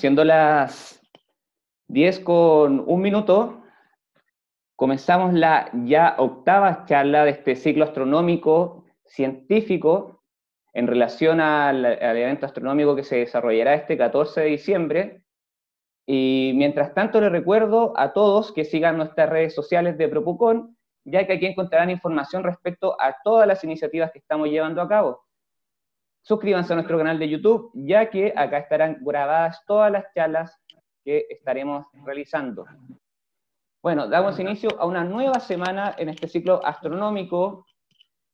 siendo las 10 con un minuto, comenzamos la ya octava charla de este ciclo astronómico científico en relación al, evento astronómico que se desarrollará este 14 de diciembre. Y mientras tanto, les recuerdo a todos que sigan nuestras redes sociales de Propucón, ya que aquí encontrarán información respecto a todas las iniciativas que estamos llevando a cabo Suscríbanse a nuestro canal de YouTube, ya que acá estarán grabadas todas las charlas que estaremos realizando. Bueno, damos inicio a una nueva semana en este ciclo astronómico.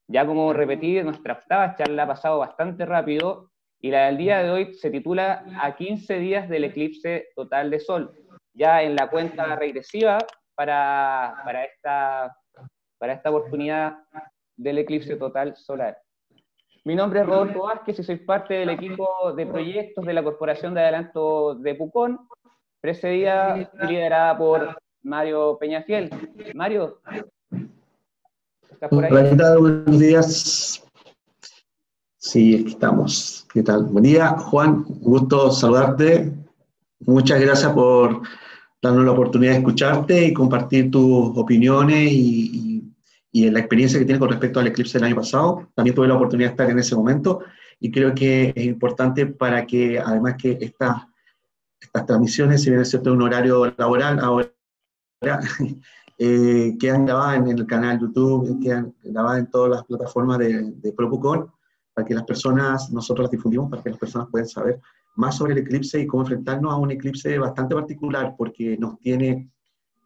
Ya como repetí, nuestra octava charla ha pasado bastante rápido y la del día de hoy se titula A 15 días del eclipse total de Sol. Ya en la cuenta regresiva para, para, esta, para esta oportunidad del eclipse total solar. Mi nombre es Roberto Vázquez y soy parte del equipo de proyectos de la Corporación de Adelanto de Pucón, precedida y liderada por Mario Peñafiel. Mario, ¿estás por ahí? Buenos días. Sí, aquí estamos. ¿Qué tal? Buen día, Juan. Gusto saludarte. Muchas gracias por darnos la oportunidad de escucharte y compartir tus opiniones y y la experiencia que tiene con respecto al eclipse del año pasado. También tuve la oportunidad de estar en ese momento y creo que es importante para que, además que estas, estas transmisiones, si bien es cierto, un horario laboral, ahora eh, quedan grabadas en el canal YouTube, quedan grabadas en todas las plataformas de, de para que las personas, nosotros las difundimos, para que las personas puedan saber más sobre el eclipse y cómo enfrentarnos a un eclipse bastante particular, porque nos tiene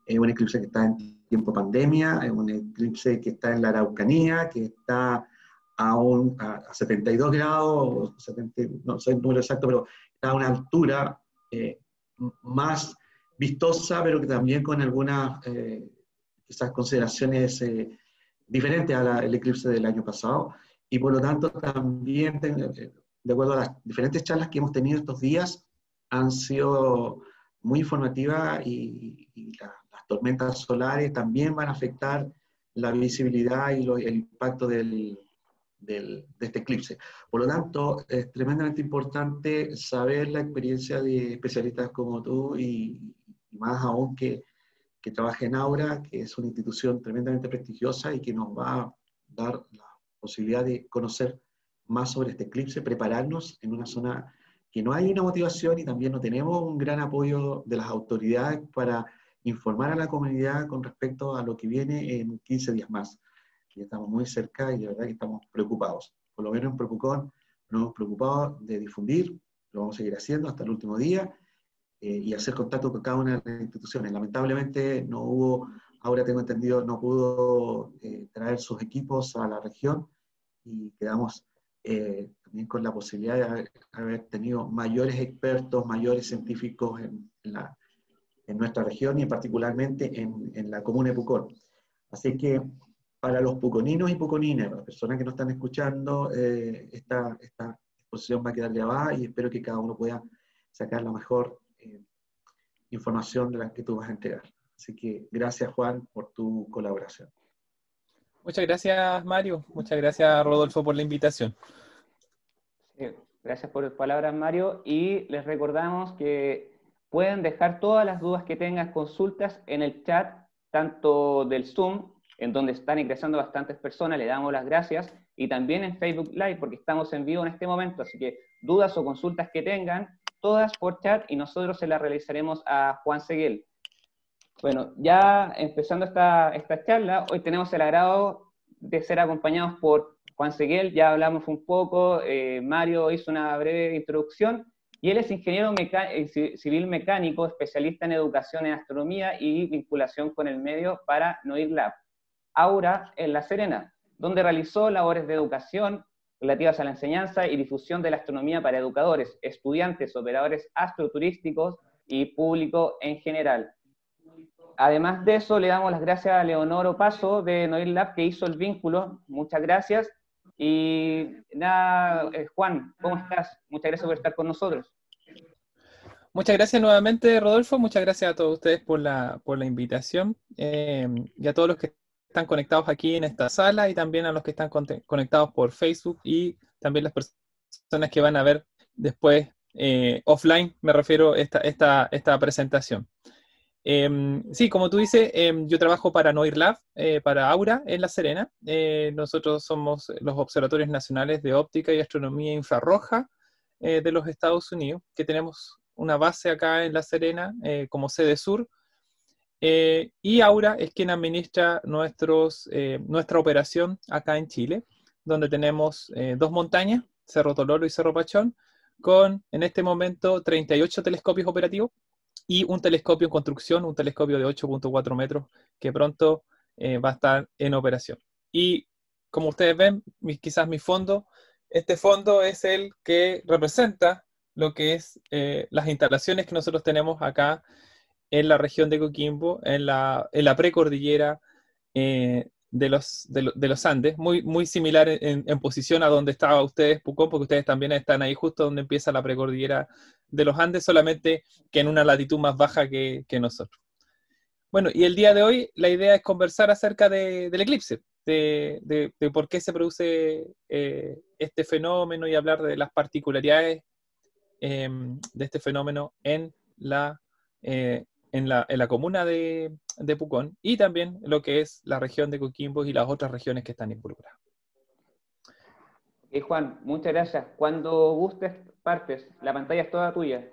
eh, un eclipse que está en tiempo pandemia, es un eclipse que está en la Araucanía, que está a, un, a 72 grados, no sé el número exacto, pero está a una altura eh, más vistosa, pero que también con algunas eh, consideraciones eh, diferentes al eclipse del año pasado. Y por lo tanto también, eh, de acuerdo a las diferentes charlas que hemos tenido estos días, han sido muy informativas y, y la, tormentas solares también van a afectar la visibilidad y el impacto del, del, de este eclipse. Por lo tanto, es tremendamente importante saber la experiencia de especialistas como tú y, más aún que, que trabaja en Aura, que es una institución tremendamente prestigiosa y que nos va a dar la posibilidad de conocer más sobre este eclipse, prepararnos en una zona que no hay una motivación y también no tenemos un gran apoyo de las autoridades para informar a la comunidad con respecto a lo que viene en 15 días más, estamos muy cerca y de verdad que estamos preocupados. Por lo menos en nos hemos preocupado de difundir, lo vamos a seguir haciendo hasta el último día eh, y hacer contacto con cada una de las instituciones. Lamentablemente no hubo, ahora tengo entendido, no pudo eh, traer sus equipos a la región y quedamos eh, también con la posibilidad de haber, tenido mayores expertos, mayores científicos en la en nuestra región y particularmente en, la comuna de Pucón. Así que para los puconinos y puconinas, las personas que nos están escuchando, eh, esta, esta, exposición va a quedar abajo y espero que cada uno pueda sacar la mejor eh, información de la que tú vas a entregar. Así que gracias Juan por tu colaboración. Muchas gracias Mario, muchas gracias Rodolfo por la invitación. gracias por tus palabras Mario y les recordamos que pueden dejar todas las dudas que tengan, consultas en el chat, tanto del Zoom, en donde están ingresando bastantes personas, le damos las gracias, y también en Facebook Live, porque estamos en vivo en este momento, así que dudas o consultas que tengan, todas por chat y nosotros se las realizaremos a Juan Seguel. Bueno, ya empezando esta, esta charla, hoy tenemos el agrado de ser acompañados por Juan Seguel, ya hablamos un poco, eh, Mario hizo una breve introducción, y él es ingeniero eh, civil mecánico, especialista en educación en astronomía y vinculación con el medio para Noir Lab. Aura en La Serena, donde realizó labores de educación relativas a la enseñanza y difusión de la astronomía para educadores, estudiantes, operadores astroturísticos y público en general. Además de eso, le damos las gracias a Leonor Paso de Noir Lab que hizo el vínculo. Muchas gracias. Y nada, eh, Juan, ¿cómo estás? Muchas gracias por estar con nosotros. Muchas gracias nuevamente, Rodolfo. Muchas gracias a todos ustedes por la, por la invitación em, y a todos los que están conectados aquí en esta sala y también a los que están conectados por Facebook y también las personas que van a ver después eh, offline, me refiero esta, esta, esta presentación. Em, sí, como tú dices, em, yo trabajo para Noir Lab, eh, para Aura, en La Serena. Eh, nosotros somos los observatorios nacionales de óptica y astronomía infrarroja eh, de los Estados Unidos, que tenemos una base acá en La Serena como sede sur. y Aura es quien administra nuestros, nuestra operación acá en Chile, donde tenemos dos montañas, Cerro Tololo y Cerro Pachón, con en este momento 38 telescopios operativos y un telescopio en construcción, un telescopio de 8.4 metros que pronto eh, va a estar en operación. Y como ustedes ven, quizás mi fondo, este fondo es el que representa lo que es eh, las instalaciones que nosotros tenemos acá en la región de Coquimbo, en la, en la precordillera eh, de los, de, los Andes, muy, muy similar en, posición a donde estaba ustedes, Pucón, porque ustedes también están ahí justo donde empieza la precordillera de los Andes, solamente que en una latitud más baja que, que nosotros. Bueno, y el día de hoy la idea es conversar acerca de, del eclipse, de, de, por qué se produce eh, este fenómeno y hablar de las particularidades em, de este fenómeno en la eh, en la, comuna de, Pucón y también lo que es la región de Coquimbo y las otras regiones que están involucradas. Eh, Juan, muchas gracias. Cuando gustes, partes. La pantalla es toda tuya.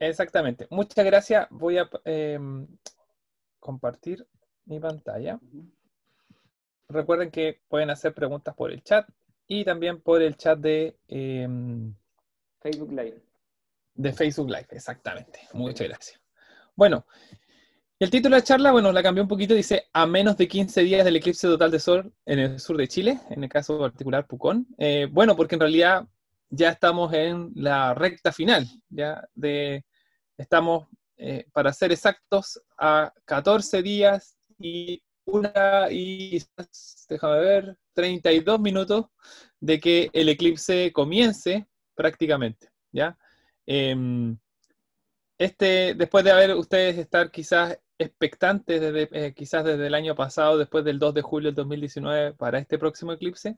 Exactamente. Muchas gracias. Voy a em, compartir mi pantalla. Recuerden que pueden hacer preguntas por el chat y también por el chat de em, Facebook Live. De Facebook Live, exactamente. Muchas gracias. Bueno, el título de la charla, bueno, la cambió un poquito, dice a menos de 15 días del eclipse total de sol en el sur de Chile, en el caso particular Pucón. Eh, bueno, porque en realidad ya estamos en la recta final, ya de, estamos, eh, para ser exactos, a 14 días y una y, déjame ver, 32 minutos de que el eclipse comience prácticamente, ¿ya? Em, este, después de haber ustedes estar quizás expectantes desde, eh, quizás desde el año pasado, después del 2 de julio del 2019 para este próximo eclipse,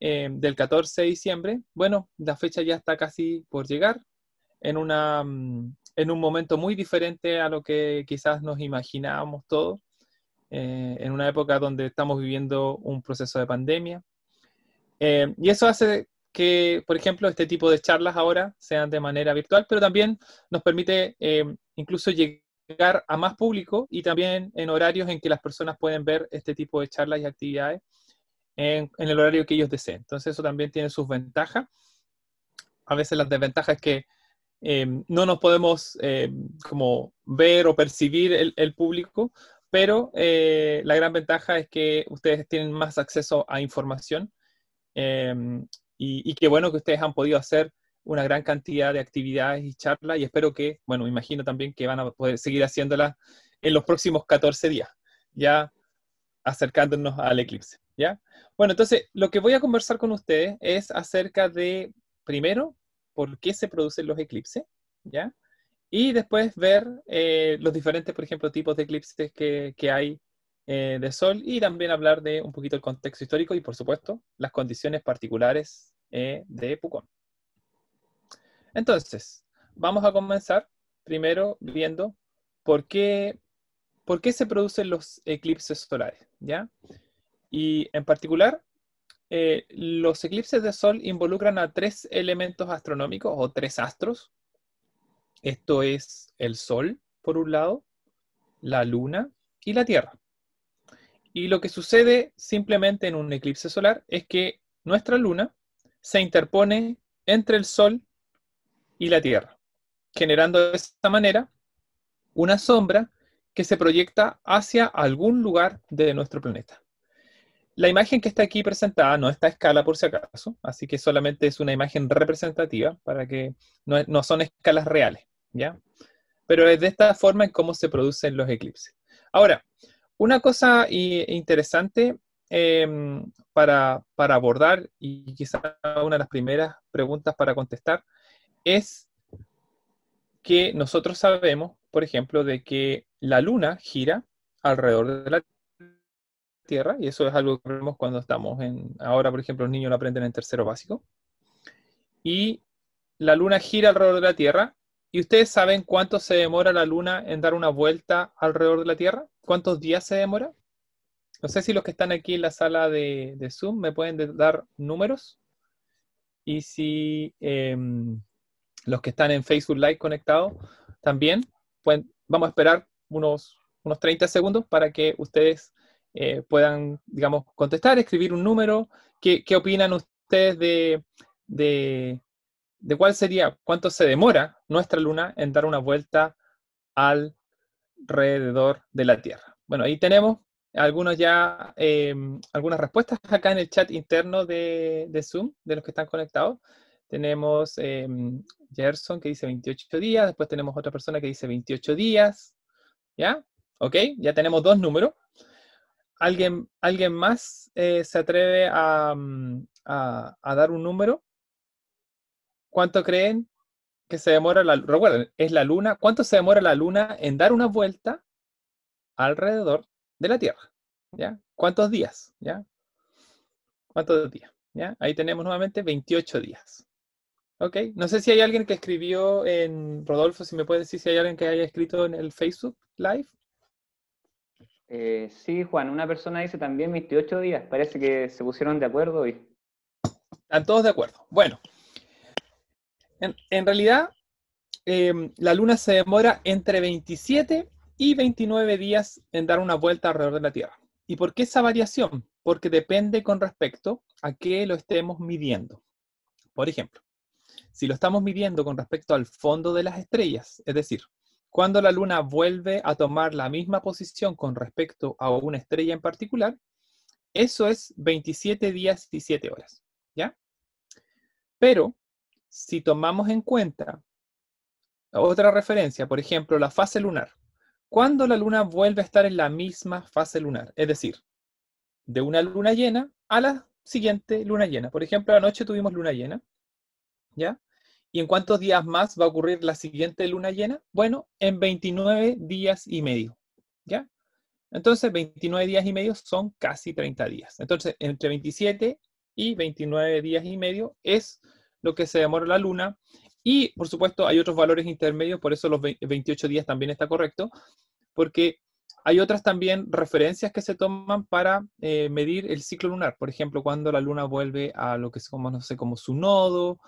eh, del 14 de diciembre, bueno, la fecha ya está casi por llegar, en, una, mm, en un momento muy diferente a lo que quizás nos imaginábamos todos, eh, en una época donde estamos viviendo un proceso de pandemia. y eso hace que, por ejemplo, este tipo de charlas ahora sean de manera virtual, pero también nos permite eh, incluso llegar a más público y también en horarios en que las personas pueden ver este tipo de charlas y actividades en, el horario que ellos deseen. Entonces eso también tiene sus ventajas. A veces las desventajas es que em, no nos podemos em, como ver o percibir el, público, pero eh, la gran ventaja es que ustedes tienen más acceso a información em, y, qué bueno que ustedes han podido hacer una gran cantidad de actividades y charlas y espero que, bueno, me imagino también que van a poder seguir haciéndolas en los próximos 14 días, ya acercándonos al eclipse, ¿ya? Bueno, entonces, lo que voy a conversar con ustedes es acerca de, primero, por qué se producen los eclipses, ¿ya? Y después ver eh, los diferentes, por ejemplo, tipos de eclipses que, que hay eh, de sol y también hablar de un poquito el contexto histórico y, por supuesto, las condiciones particulares eh, de Pucón. Entonces, vamos a comenzar primero viendo por qué, por se producen los eclipses solares, ¿ya? Y en particular, eh, los eclipses de Sol involucran a tres elementos astronómicos o tres astros. Esto es el Sol, por un lado, la Luna y la Tierra. Y lo que sucede simplemente en un eclipse solar es que nuestra Luna se interpone entre el Sol y la Tierra, generando de esta manera una sombra que se proyecta hacia algún lugar de nuestro planeta. La imagen que está aquí presentada no está a escala por si acaso, así que solamente es una imagen representativa para que no, no son escalas reales, ¿ya? Pero es de esta forma en cómo se producen los eclipses. Ahora, una cosa interesante Em, para, abordar y quizá una de las primeras preguntas para contestar es que nosotros sabemos, por ejemplo, de que la luna gira alrededor de la Tierra, y eso es algo que vemos cuando estamos en, ahora por ejemplo, los niños lo aprenden en tercero básico, y la luna gira alrededor de la Tierra, y ustedes saben cuánto se demora la luna en dar una vuelta alrededor de la Tierra, cuántos días se demora, no sé si los que están aquí en la sala de, Zoom me pueden dar números. Y si em, los que están en Facebook Live conectados también, vamos a esperar unos, unos 30 segundos para que ustedes eh, puedan, digamos, contestar, escribir un número. ¿Qué, opinan ustedes de, de cuál sería, cuánto se demora nuestra luna en dar una vuelta alrededor de la Tierra? Bueno, ahí tenemos algunos ya, em, algunas respuestas acá en el chat interno de, Zoom, de los que están conectados. Tenemos em, Gerson que dice 28 días, después tenemos otra persona que dice 28 días, ¿ya? ¿Ok? Ya tenemos dos números. ¿Alguien, alguien más eh, se atreve a, dar un número? ¿Cuánto creen que se demora la Recuerden, es la luna. ¿Cuánto se demora la luna en dar una vuelta alrededor de la Tierra. ¿Ya? ¿Cuántos días? ¿Ya? ¿Cuántos días? ¿Ya? Ahí tenemos nuevamente 28 días. ¿Ok? No sé si hay alguien que escribió en Rodolfo, si me puede decir si hay alguien que haya escrito en el Facebook Live. Eh, sí, Juan, una persona dice también 28 días. Parece que se pusieron de acuerdo y. Están todos de acuerdo. Bueno, en, realidad em, la luna se demora entre 27 y 29 días en dar una vuelta alrededor de la Tierra. ¿Y por qué esa variación? Porque depende con respecto a qué lo estemos midiendo. Por ejemplo, si lo estamos midiendo con respecto al fondo de las estrellas, es decir, cuando la Luna vuelve a tomar la misma posición con respecto a una estrella en particular, eso es 27 días y 7 horas, ¿ya? Pero si tomamos en cuenta otra referencia, por ejemplo, la fase lunar, cuando la luna vuelve a estar en la misma fase lunar, es decir, de una luna llena a la siguiente luna llena. Por ejemplo, anoche tuvimos luna llena, ¿ya? ¿Y en cuántos días más va a ocurrir la siguiente luna llena? Bueno, en 29 días y medio, ¿ya? Entonces, 29 días y medio son casi 30 días. Entonces, entre 27 y 29 días y medio es lo que se demora la luna y, por supuesto, hay otros valores intermedios, por eso los 28 días también está correcto, porque hay otras también referencias que se toman para eh, medir el ciclo lunar. Por ejemplo, cuando la luna vuelve a lo que es como, no sé, como su nodo.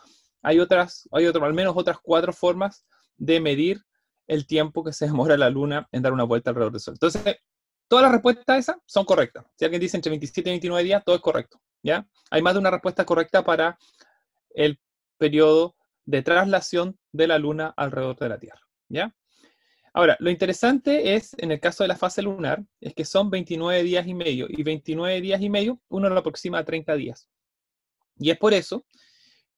Hay otras, hay al menos otras cuatro formas de medir el tiempo que se demora la luna en dar una vuelta alrededor del Sol. Entonces, todas las respuestas esas son correctas. Si alguien dice entre 27 y 29 días, todo es correcto. ¿ya? Hay más de una respuesta correcta para el periodo de traslación de la Luna alrededor de la Tierra. ¿ya? Ahora, lo interesante es, en el caso de la fase lunar, es que son 29 días y medio, y 29 días y medio uno lo aproxima a 30 días. Y es por eso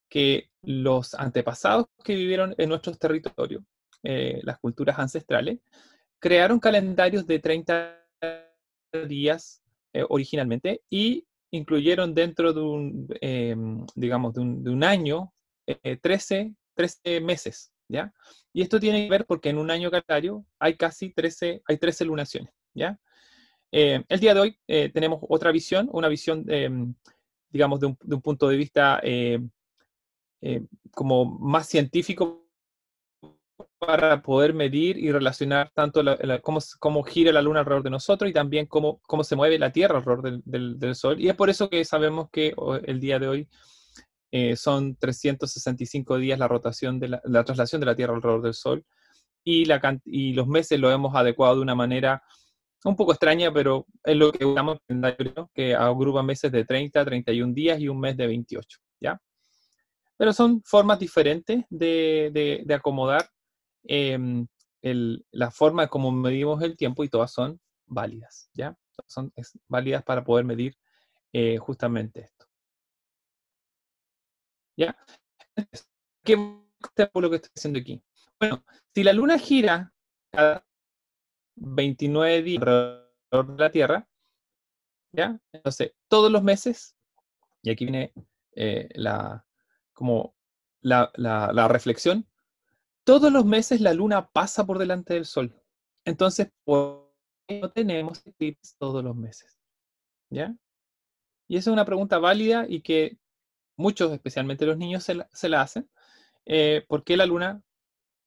que los antepasados que vivieron en nuestros territorios, eh, las culturas ancestrales, crearon calendarios de 30 días eh, originalmente y incluyeron dentro de un, em, digamos, de un año eh, 13, meses, ¿ya? Y esto tiene que ver porque en un año calario hay casi 13, hay 13 lunaciones, ¿ya? Eh, el día de hoy eh, tenemos otra visión, una visión, em, digamos, de un, punto de vista eh, como más científico para poder medir y relacionar tanto cómo, gira la luna alrededor de nosotros y también cómo, se mueve la Tierra alrededor del, del Sol. Y es por eso que sabemos que el día de hoy eh, son 365 días la rotación de la, traslación de la Tierra alrededor del Sol y, la, y los meses lo hemos adecuado de una manera un poco extraña, pero es lo que usamos en calendario, que agrupa meses de 30, 31 días y un mes de 28, ¿ya? Pero son formas diferentes de, de, acomodar em, el, la forma como medimos el tiempo y todas son válidas, ¿ya? Son válidas para poder medir eh, justamente esto. ¿Ya? ¿Qué es lo que estoy haciendo aquí? Bueno, si la luna gira cada 29 días alrededor de la Tierra, ¿ya? Entonces, todos los meses, y aquí viene eh, la, como la, reflexión, todos los meses la luna pasa por delante del sol. Entonces, ¿por qué no tenemos eclipses todos los meses? ¿Ya? Y esa es una pregunta válida y que muchos, especialmente los niños, se la, hacen, eh, porque la luna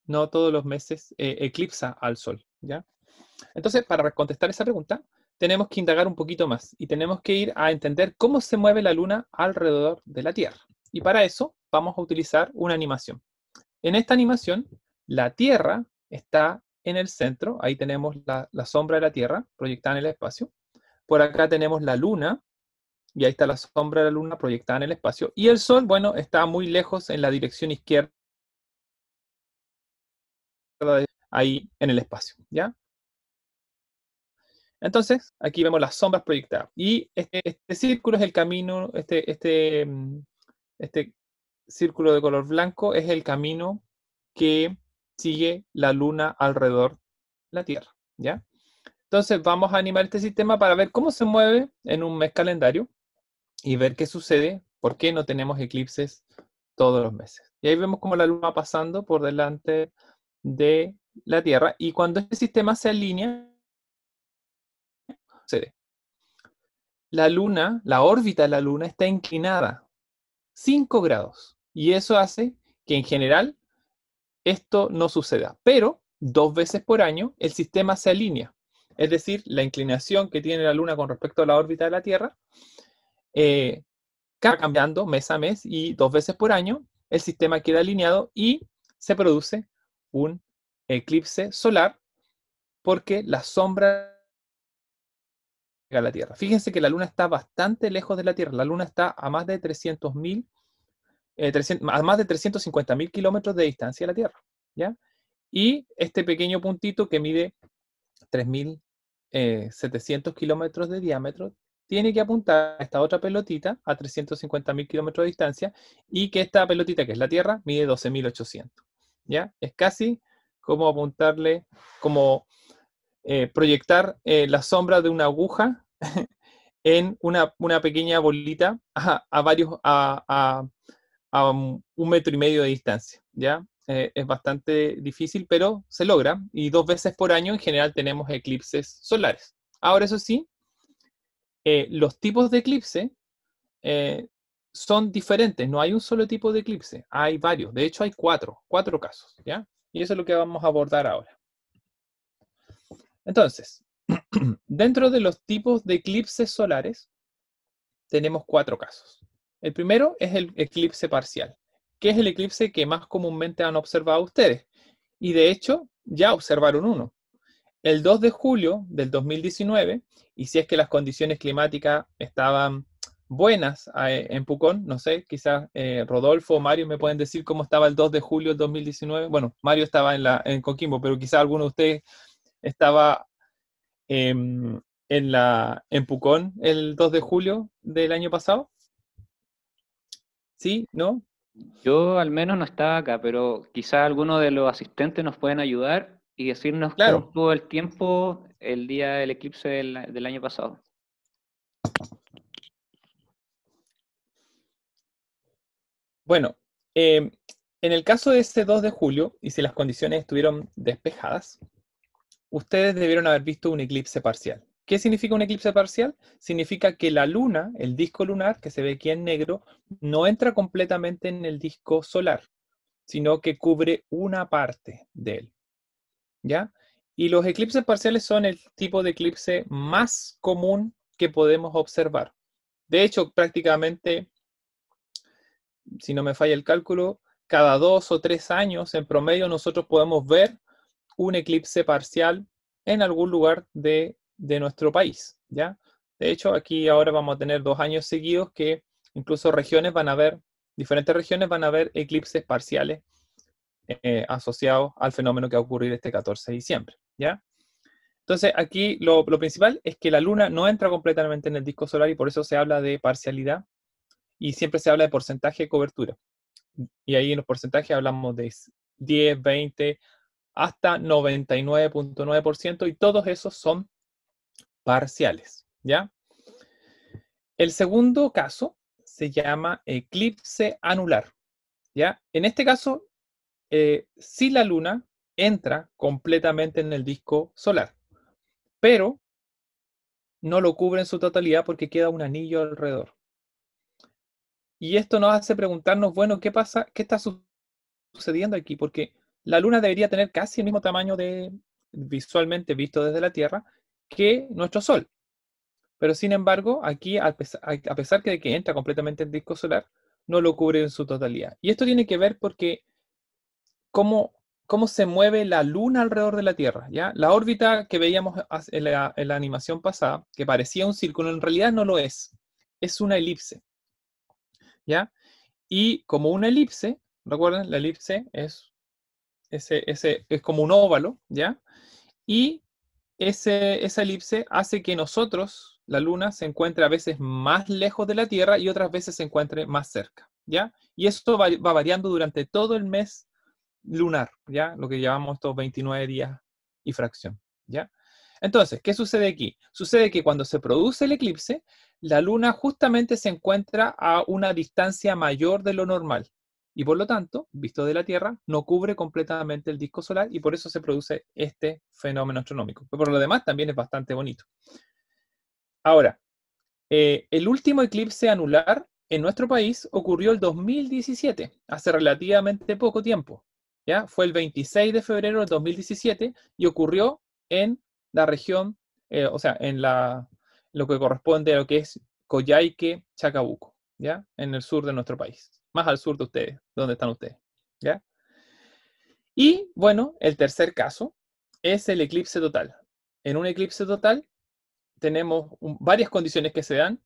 no todos los meses eh, eclipsa al sol. ¿ya? Entonces, para contestar esa pregunta, tenemos que indagar un poquito más y tenemos que ir a entender cómo se mueve la luna alrededor de la Tierra. Y para eso vamos a utilizar una animación. En esta animación, la Tierra está en el centro, ahí tenemos la, la sombra de la Tierra proyectada en el espacio. Por acá tenemos la luna y ahí está la sombra de la luna proyectada en el espacio. Y el sol, bueno, está muy lejos en la dirección izquierda, ahí en el espacio, ¿ya? Entonces, aquí vemos las sombras proyectadas. Y este, este círculo es el camino, este, este, mm, este círculo de color blanco es el camino que sigue la luna alrededor de la Tierra, ¿ya? Entonces vamos a animar este sistema para ver cómo se mueve en un mes calendario y ver qué sucede, por qué no tenemos eclipses todos los meses. Y ahí vemos cómo la luna va pasando por delante de la Tierra y cuando este sistema se alinea, sucede. La luna, la órbita de la luna está inclinada 5 grados y eso hace que en general esto no suceda, pero dos veces por año el sistema se alinea, es decir, la inclinación que tiene la luna con respecto a la órbita de la Tierra eh, cambiando mes a mes y dos veces por año el sistema queda alineado y se produce un eclipse solar porque la sombra llega a la Tierra. Fíjense que la Luna está bastante lejos de la Tierra. La Luna está a más de 300.000, mil eh, a más de 350.000 kilómetros de distancia de la Tierra. ¿ya? Y este pequeño puntito que mide 3.700 eh, kilómetros de diámetro tiene que apuntar a esta otra pelotita a 350.000 kilómetros de distancia y que esta pelotita, que es la Tierra, mide 12.800. ¿Ya? Es casi como apuntarle, como eh, proyectar eh, la sombra de una aguja en una, pequeña bolita a, varios, a, un metro y medio de distancia, ¿ya? Eh, es bastante difícil, pero se logra, y dos veces por año en general tenemos eclipses solares. Ahora, eso sí, eh, los tipos de eclipse eh, son diferentes, no hay un solo tipo de eclipse, hay varios, de hecho hay cuatro, cuatro casos, ¿ya? Y eso es lo que vamos a abordar ahora. Entonces, dentro de los tipos de eclipses solares, tenemos cuatro casos. El primero es el eclipse parcial, que es el eclipse que más comúnmente han observado ustedes. Y de hecho, ya observaron uno, el 2 de julio del 2019, y si es que las condiciones climáticas estaban buenas eh, en Pucón, no sé, quizás eh, Rodolfo o Mario me pueden decir cómo estaba el 2 de julio del 2019. Bueno, Mario estaba en, la, Coquimbo, pero quizás alguno de ustedes estaba em, en, la, en Pucón el 2 de julio del año pasado. ¿Sí? ¿No? Yo al menos no estaba acá, pero quizás alguno de los asistentes nos pueden ayudar y decirnos claro. cómo el tiempo el día del eclipse del, año pasado. Bueno, em, en el caso de ese 2 de julio, y si las condiciones estuvieron despejadas, ustedes debieron haber visto un eclipse parcial. ¿Qué significa un eclipse parcial? Significa que la luna, el disco lunar, que se ve aquí en negro, no entra completamente en el disco solar, sino que cubre una parte de él. Y los eclipses parciales son el tipo de eclipse más común que podemos observar. De hecho, prácticamente, si no me falla el cálculo, cada dos o tres años en promedio nosotros podemos ver un eclipse parcial en algún lugar de, de nuestro país, ¿ya? De hecho, aquí ahora vamos a tener dos años seguidos que incluso regiones van a ver, diferentes regiones van a ver eclipses parciales eh, asociado al fenómeno que va a ocurrir este 14 de diciembre. ¿ya? Entonces, aquí lo, principal es que la luna no entra completamente en el disco solar y por eso se habla de parcialidad y siempre se habla de porcentaje de cobertura. Y ahí en los porcentajes hablamos de 10, 20, hasta 99.9% y todos esos son parciales, ¿ya? El segundo caso se llama eclipse anular, ¿ya? En este caso eh, si la luna entra completamente en el disco solar, pero no lo cubre en su totalidad porque queda un anillo alrededor. Y esto nos hace preguntarnos, bueno, ¿qué pasa? ¿Qué está sucediendo aquí? Porque la luna debería tener casi el mismo tamaño de, visualmente visto desde la Tierra que nuestro Sol. Pero sin embargo, aquí, a pesar, a pesar de que entra completamente en el disco solar, no lo cubre en su totalidad. Y esto tiene que ver porque cómo, cómo se mueve la Luna alrededor de la Tierra. ¿ya? La órbita que veíamos en la, animación pasada, que parecía un círculo, en realidad no lo es. Es una elipse. ¿ya? Y como una elipse, recuerden, la elipse es, es como un óvalo, ¿ya? Y ese, esa elipse hace que nosotros, la Luna, se encuentre a veces más lejos de la Tierra y otras veces se encuentre más cerca, ¿ya? Y esto va variando durante todo el mes lunar, ¿ya? Lo que llevamos estos 29 días y fracción, ¿ya? Entonces, ¿qué sucede aquí? Sucede que cuando se produce el eclipse, la luna justamente se encuentra a una distancia mayor de lo normal y por lo tanto, visto de la Tierra, no cubre completamente el disco solar y por eso se produce este fenómeno astronómico. Pero por lo demás también es bastante bonito. Ahora, eh, el último eclipse anular en nuestro país ocurrió el 2017, hace relativamente poco tiempo. ¿ya? Fue el 26 de febrero del 2017 y ocurrió en la región, eh, o sea, en la, lo que corresponde a lo que es Coyhaique, Chacabuco, ¿ya? En el sur de nuestro país, más al sur de ustedes, donde están ustedes, ¿ya? Y bueno, el tercer caso es el eclipse total. En un eclipse total tenemos varias condiciones que se dan.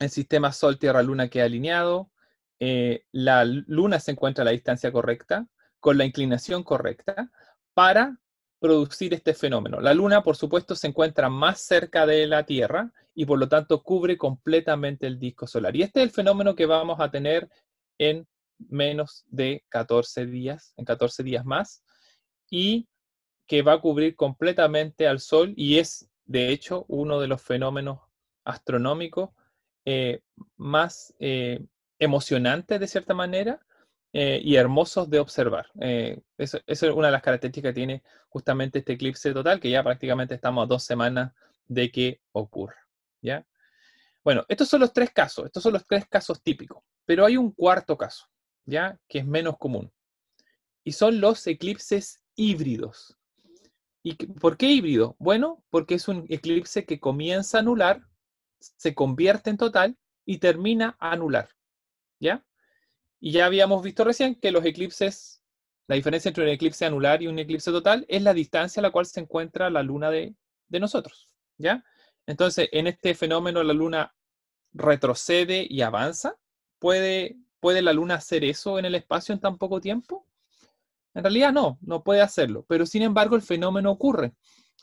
El sistema Sol-Tierra-Luna queda alineado, eh, la Luna se encuentra a la distancia correcta, con la inclinación correcta para producir este fenómeno. La Luna, por supuesto, se encuentra más cerca de la Tierra y por lo tanto cubre completamente el disco solar. Y este es el fenómeno que vamos a tener en menos de 14 días, en 14 días más, y que va a cubrir completamente al Sol y es, de hecho, uno de los fenómenos astronómicos eh, más eh, emocionantes de cierta manera, eh, y hermosos de observar. Eh, Esa es una de las características que tiene justamente este eclipse total, que ya prácticamente estamos a dos semanas de que ocurra. ¿ya? Bueno, estos son los tres casos, estos son los tres casos típicos, pero hay un cuarto caso, ¿ya? que es menos común, y son los eclipses híbridos. ¿Y por qué híbrido? Bueno, porque es un eclipse que comienza a anular, se convierte en total y termina a anular. ¿Ya? Y ya habíamos visto recién que los eclipses, la diferencia entre un eclipse anular y un eclipse total es la distancia a la cual se encuentra la luna de, nosotros. ¿ya? Entonces, en este fenómeno la luna retrocede y avanza. ¿Puede, ¿Puede la luna hacer eso en el espacio en tan poco tiempo? En realidad no, no puede hacerlo, pero sin embargo el fenómeno ocurre.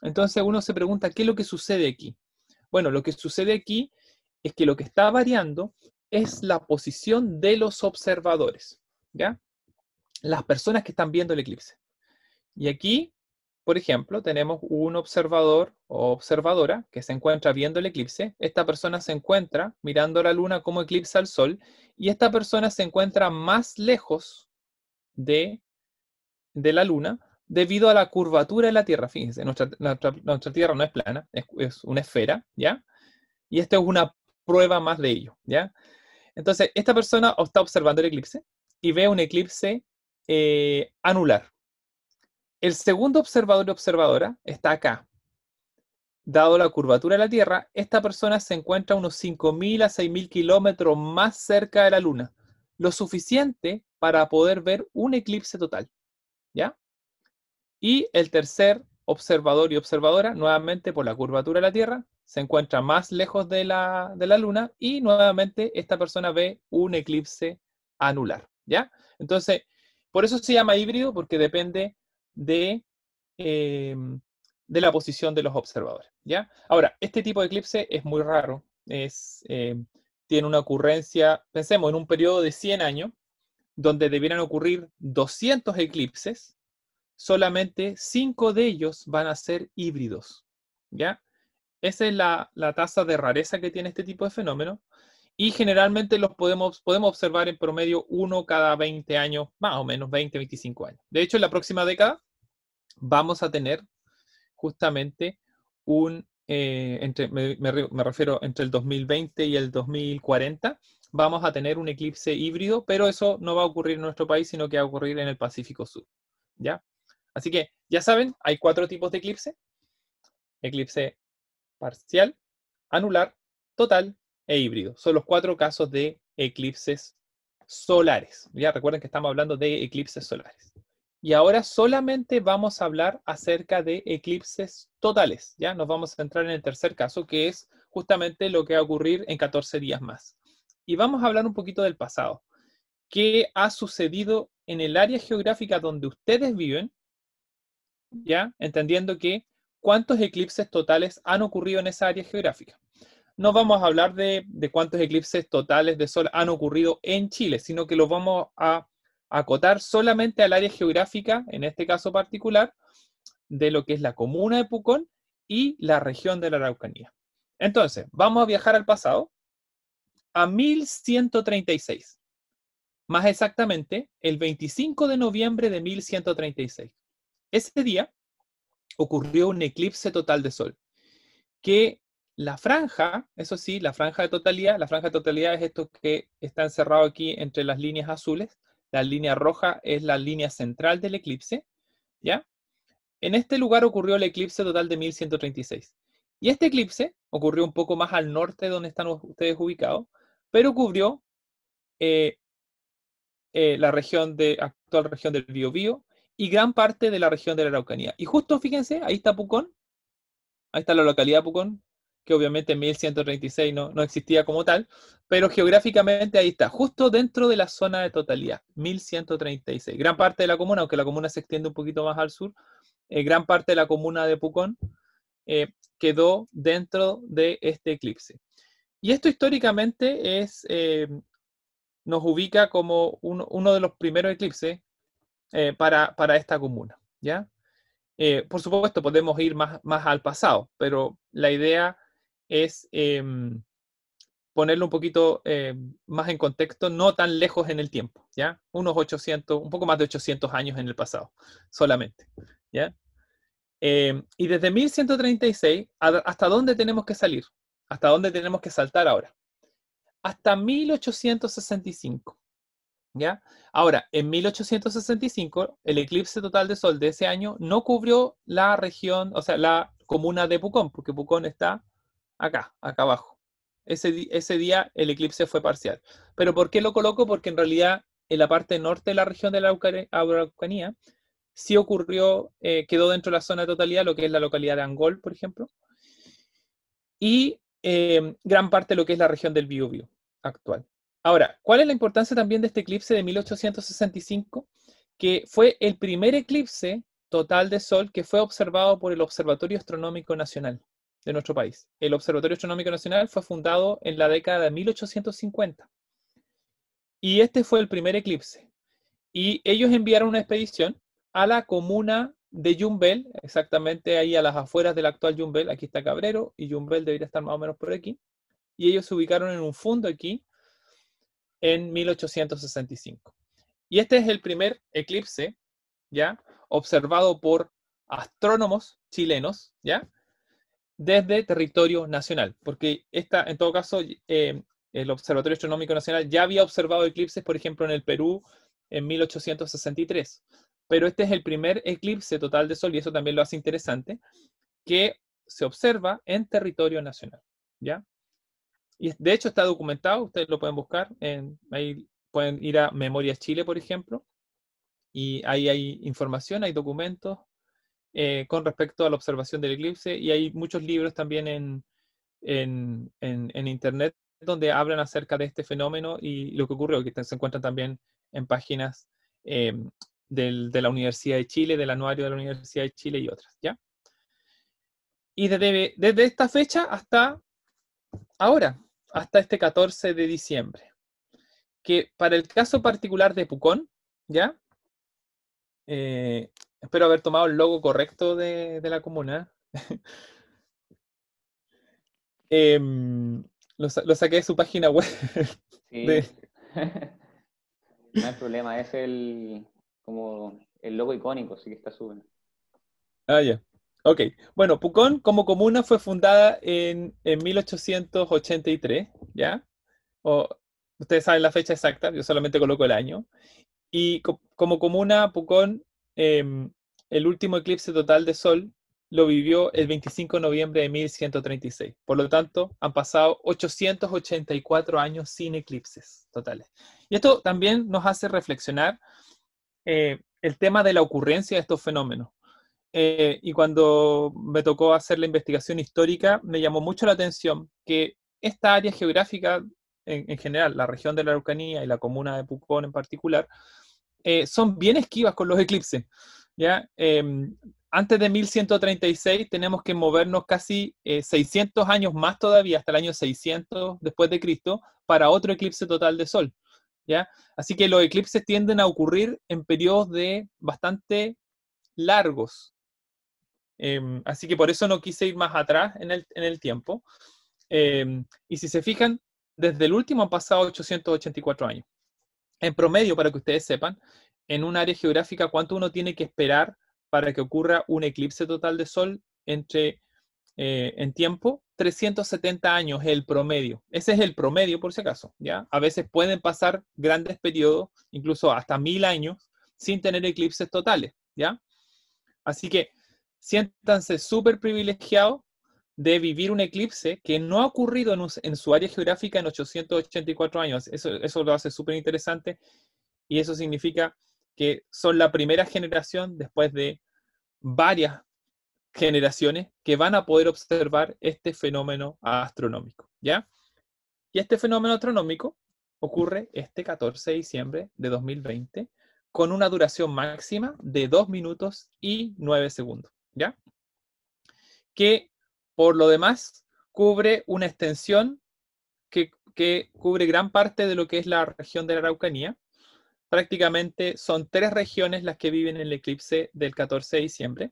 Entonces uno se pregunta, ¿qué es lo que sucede aquí? Bueno, lo que sucede aquí es que lo que está variando es la posición de los observadores, ¿ya? Las personas que están viendo el eclipse. Y aquí, por ejemplo, tenemos un observador o observadora que se encuentra viendo el eclipse. Esta persona se encuentra mirando la luna como eclipsa al sol y esta persona se encuentra más lejos de, la luna debido a la curvatura de la Tierra. Fíjense, nuestra, nuestra, Tierra no es plana, es, es una esfera, ¿ya? Y esto es una prueba más de ello, ¿ya? Entonces, esta persona está observando el eclipse y ve un eclipse eh, anular. El segundo observador y observadora está acá. Dado la curvatura de la Tierra, esta persona se encuentra unos 5.000 a 6.000 kilómetros más cerca de la Luna, lo suficiente para poder ver un eclipse total. ¿Ya? Y el tercer observador y observadora, nuevamente por la curvatura de la Tierra, se encuentra más lejos de la, luna y nuevamente esta persona ve un eclipse anular, ¿ya? Entonces, por eso se llama híbrido, porque depende de, em, de la posición de los observadores, ¿ya? Ahora, este tipo de eclipse es muy raro, es, em, tiene una ocurrencia, pensemos, en un periodo de 100 años, donde debieran ocurrir 200 eclipses, solamente 5 de ellos van a ser híbridos, ¿ya? Esa es la, tasa de rareza que tiene este tipo de fenómenos y generalmente los podemos, podemos observar en promedio uno cada 20 años, más o menos 20, 25 años. De hecho, en la próxima década vamos a tener justamente un, eh, entre, me, me, refiero entre el 2020 y el 2040, vamos a tener un eclipse híbrido, pero eso no va a ocurrir en nuestro país, sino que va a ocurrir en el Pacífico Sur. ¿ya? Así que, ya saben, hay cuatro tipos de eclipse. Eclipse parcial, anular, total e híbrido. Son los cuatro casos de eclipses solares. Ya recuerden que estamos hablando de eclipses solares. Y ahora solamente vamos a hablar acerca de eclipses totales. Ya nos vamos a centrar en el tercer caso, que es justamente lo que va a ocurrir en 14 días más. Y vamos a hablar un poquito del pasado. ¿Qué ha sucedido en el área geográfica donde ustedes viven? Ya, entendiendo que cuántos eclipses totales han ocurrido en esa área geográfica. No vamos a hablar de, cuántos eclipses totales de sol han ocurrido en Chile, sino que los vamos a acotar solamente al área geográfica, en este caso particular, de lo que es la comuna de Pucón y la región de la Araucanía. Entonces, vamos a viajar al pasado, a 1136. Más exactamente, el 25 de noviembre de 1136. Ese día, ocurrió un eclipse total de sol, que la franja, eso sí, la franja de totalidad, la franja de totalidad es esto que está encerrado aquí entre las líneas azules, la línea roja es la línea central del eclipse, ¿ya? En este lugar ocurrió el eclipse total de 1136. Y este eclipse ocurrió un poco más al norte donde están ustedes ubicados, pero cubrió eh, eh, la región de, actual región del Biobío, y gran parte de la región de la Araucanía. Y justo, fíjense, ahí está Pucón, ahí está la localidad de Pucón, que obviamente en 1136 no, no existía como tal, pero geográficamente ahí está, justo dentro de la zona de totalidad, 1136. Gran parte de la comuna, aunque la comuna se extiende un poquito más al sur, eh, gran parte de la comuna de Pucón eh, quedó dentro de este eclipse. Y esto históricamente es, eh, nos ubica como uno de los primeros eclipses eh, para, esta comuna. ¿ya? Eh, por supuesto, podemos ir más, más, al pasado, pero la idea es em, ponerlo un poquito em, más en contexto, no tan lejos en el tiempo, ¿ya? unos 800, un poco más de 800 años en el pasado solamente. ¿ya? Em, y desde 1136, ¿hasta dónde tenemos que salir? ¿Hasta dónde tenemos que saltar ahora? Hasta 1865. ¿Ya? Ahora, en 1865, el eclipse total de sol de ese año no cubrió la región, o sea, la comuna de Pucón, porque Pucón está acá, acá abajo. Ese, día el eclipse fue parcial. ¿Pero por qué lo coloco? Porque en realidad en la parte norte de la región de la Araucanía sí ocurrió, eh, quedó dentro de la zona de totalidad, lo que es la localidad de Angol, por ejemplo, y eh, gran parte lo que es la región del Biobío actual. Ahora, ¿cuál es la importancia también de este eclipse de 1865? Que fue el primer eclipse total de Sol que fue observado por el Observatorio Astronómico Nacional de nuestro país. El Observatorio Astronómico Nacional fue fundado en la década de 1850. Y este fue el primer eclipse. Y ellos enviaron una expedición a la comuna de Yumbel, exactamente ahí a las afueras del actual Yumbel. Aquí está Cabrero y Yumbel debería estar más o menos por aquí. Y ellos se ubicaron en un fondo aquí en 1865. Y este es el primer eclipse, ¿ya? Observado por astrónomos chilenos, ¿ya? Desde territorio nacional, porque esta, en todo caso, eh, el Observatorio Astronómico Nacional ya había observado eclipses, por ejemplo, en el Perú en 1863, pero este es el primer eclipse total de Sol, y eso también lo hace interesante, que se observa en territorio nacional, ¿ya? Y de hecho está documentado, ustedes lo pueden buscar, en, ahí pueden ir a Memoria Chile, por ejemplo, y ahí hay información, hay documentos eh, con respecto a la observación del eclipse, y hay muchos libros también en, Internet donde hablan acerca de este fenómeno y lo que ocurrió que se encuentran también en páginas eh, de la Universidad de Chile, del anuario de la Universidad de Chile y otras, ¿ya? Y desde, desde esta fecha hasta ahora, hasta este 14 de diciembre. Que para el caso particular de Pucón, ¿ya? Eh, espero haber tomado el logo correcto de, la comuna. Em, lo, saqué de su página web. Sí. no hay problema, es el, como el logo icónico, sí que está subiendo. Ah, ya. Ok, bueno, Pucón como comuna fue fundada en, en 1883, ¿ya? O, ustedes saben la fecha exacta, yo solamente coloco el año. Y como comuna, Pucón, em, el último eclipse total de Sol lo vivió el 25 de noviembre de 1136. Por lo tanto, han pasado 884 años sin eclipses totales. Y esto también nos hace reflexionar eh, el tema de la ocurrencia de estos fenómenos. Eh, y cuando me tocó hacer la investigación histórica, me llamó mucho la atención que esta área geográfica, en, general, la región de la Araucanía y la comuna de Pucón en particular, eh, son bien esquivas con los eclipses. ¿ya? Em, antes de 1136 tenemos que movernos casi 600 eh, años más todavía, hasta el año 600 después de Cristo, para otro eclipse total de Sol. ¿ya? Así que los eclipses tienden a ocurrir en periodos de bastante largos, Em, así que por eso no quise ir más atrás en el, tiempo. Em, y si se fijan, desde el último han pasado 884 años. En promedio, para que ustedes sepan, en un área geográfica, ¿cuánto uno tiene que esperar para que ocurra un eclipse total de Sol entre, eh, en tiempo? 370 años es el promedio. Ese es el promedio, por si acaso. ¿ya? A veces pueden pasar grandes periodos, incluso hasta mil años, sin tener eclipses totales. ¿ya? Así que siéntanse súper privilegiados de vivir un eclipse que no ha ocurrido en, su área geográfica en 884 años. Eso, lo hace súper interesante y eso significa que son la primera generación después de varias generaciones que van a poder observar este fenómeno astronómico, ¿ya? Y este fenómeno astronómico ocurre este 14 de diciembre de 2020 con una duración máxima de 2 minutos y 9 segundos. ¿ya? Que por lo demás cubre una extensión que, cubre gran parte de lo que es la región de la Araucanía. Prácticamente son tres regiones las que viven en el eclipse del 14 de diciembre.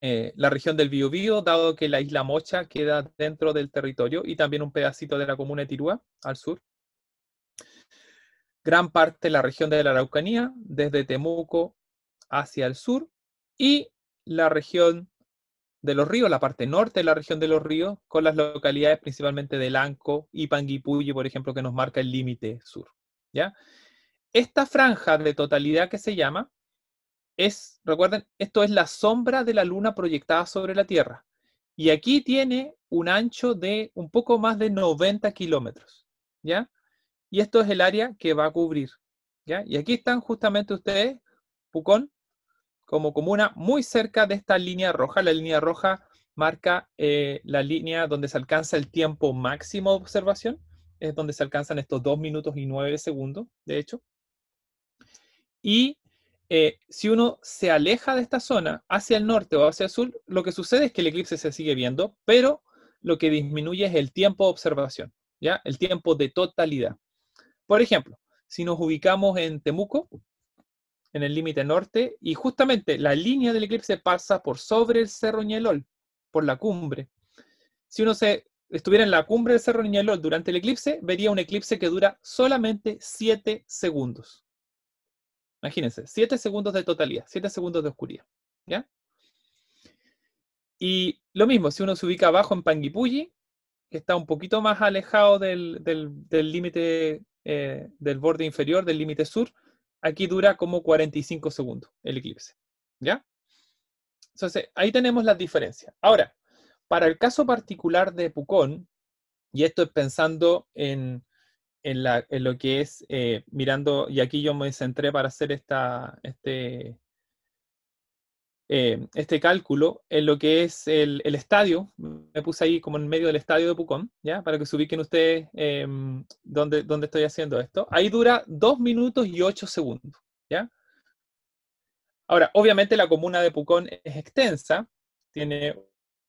Eh, la región del Biobío, dado que la isla Mocha queda dentro del territorio y también un pedacito de la comuna de Tirúa al sur. Gran parte de la región de la Araucanía, desde Temuco hacia el sur, y la región de los ríos, la parte norte de la región de los ríos, con las localidades principalmente de Lanco y Panguipulli, por ejemplo, que nos marca el límite sur. ¿ya? Esta franja de totalidad que se llama es, recuerden, esto es la sombra de la luna proyectada sobre la Tierra. Y aquí tiene un ancho de un poco más de 90 kilómetros, ¿ya? Y esto es el área que va a cubrir, Y aquí están justamente ustedes, Pucón, como comuna muy cerca de esta línea roja. La línea roja marca eh, la línea donde se alcanza el tiempo máximo de observación, es donde se alcanzan estos 2 minutos y 9 segundos, de hecho. Y eh, si uno se aleja de esta zona hacia el norte o hacia el sur, lo que sucede es que el eclipse se sigue viendo, pero lo que disminuye es el tiempo de observación, ¿ya? El tiempo de totalidad. Por ejemplo, si nos ubicamos en Temuco, en el límite norte, y justamente la línea del eclipse pasa por sobre el Cerro Ñelol, por la cumbre. Si uno estuviera en la cumbre del Cerro Ñelol durante el eclipse, vería un eclipse que dura solamente 7 segundos. Imagínense, 7 segundos de totalidad, 7 segundos de oscuridad. Y lo mismo, si uno se ubica abajo en Panguipulli, que está un poquito más alejado del límite, eh, del borde inferior, del límite sur, aquí dura como 45 segundos el eclipse. ¿Ya? Entonces, ahí tenemos las diferencias. Ahora, para el caso particular de Pucón, y esto es pensando en, lo que es eh, mirando, y aquí yo me centré para hacer esta, este, eh, este cálculo, en lo que es el, el estadio me puse ahí como en medio del estadio de Pucón, ¿ya? Para que se ubiquen ustedes em, dónde, estoy haciendo esto. Ahí dura 2 minutos y 8 segundos, ¿ya? Ahora, obviamente la comuna de Pucón es extensa, tiene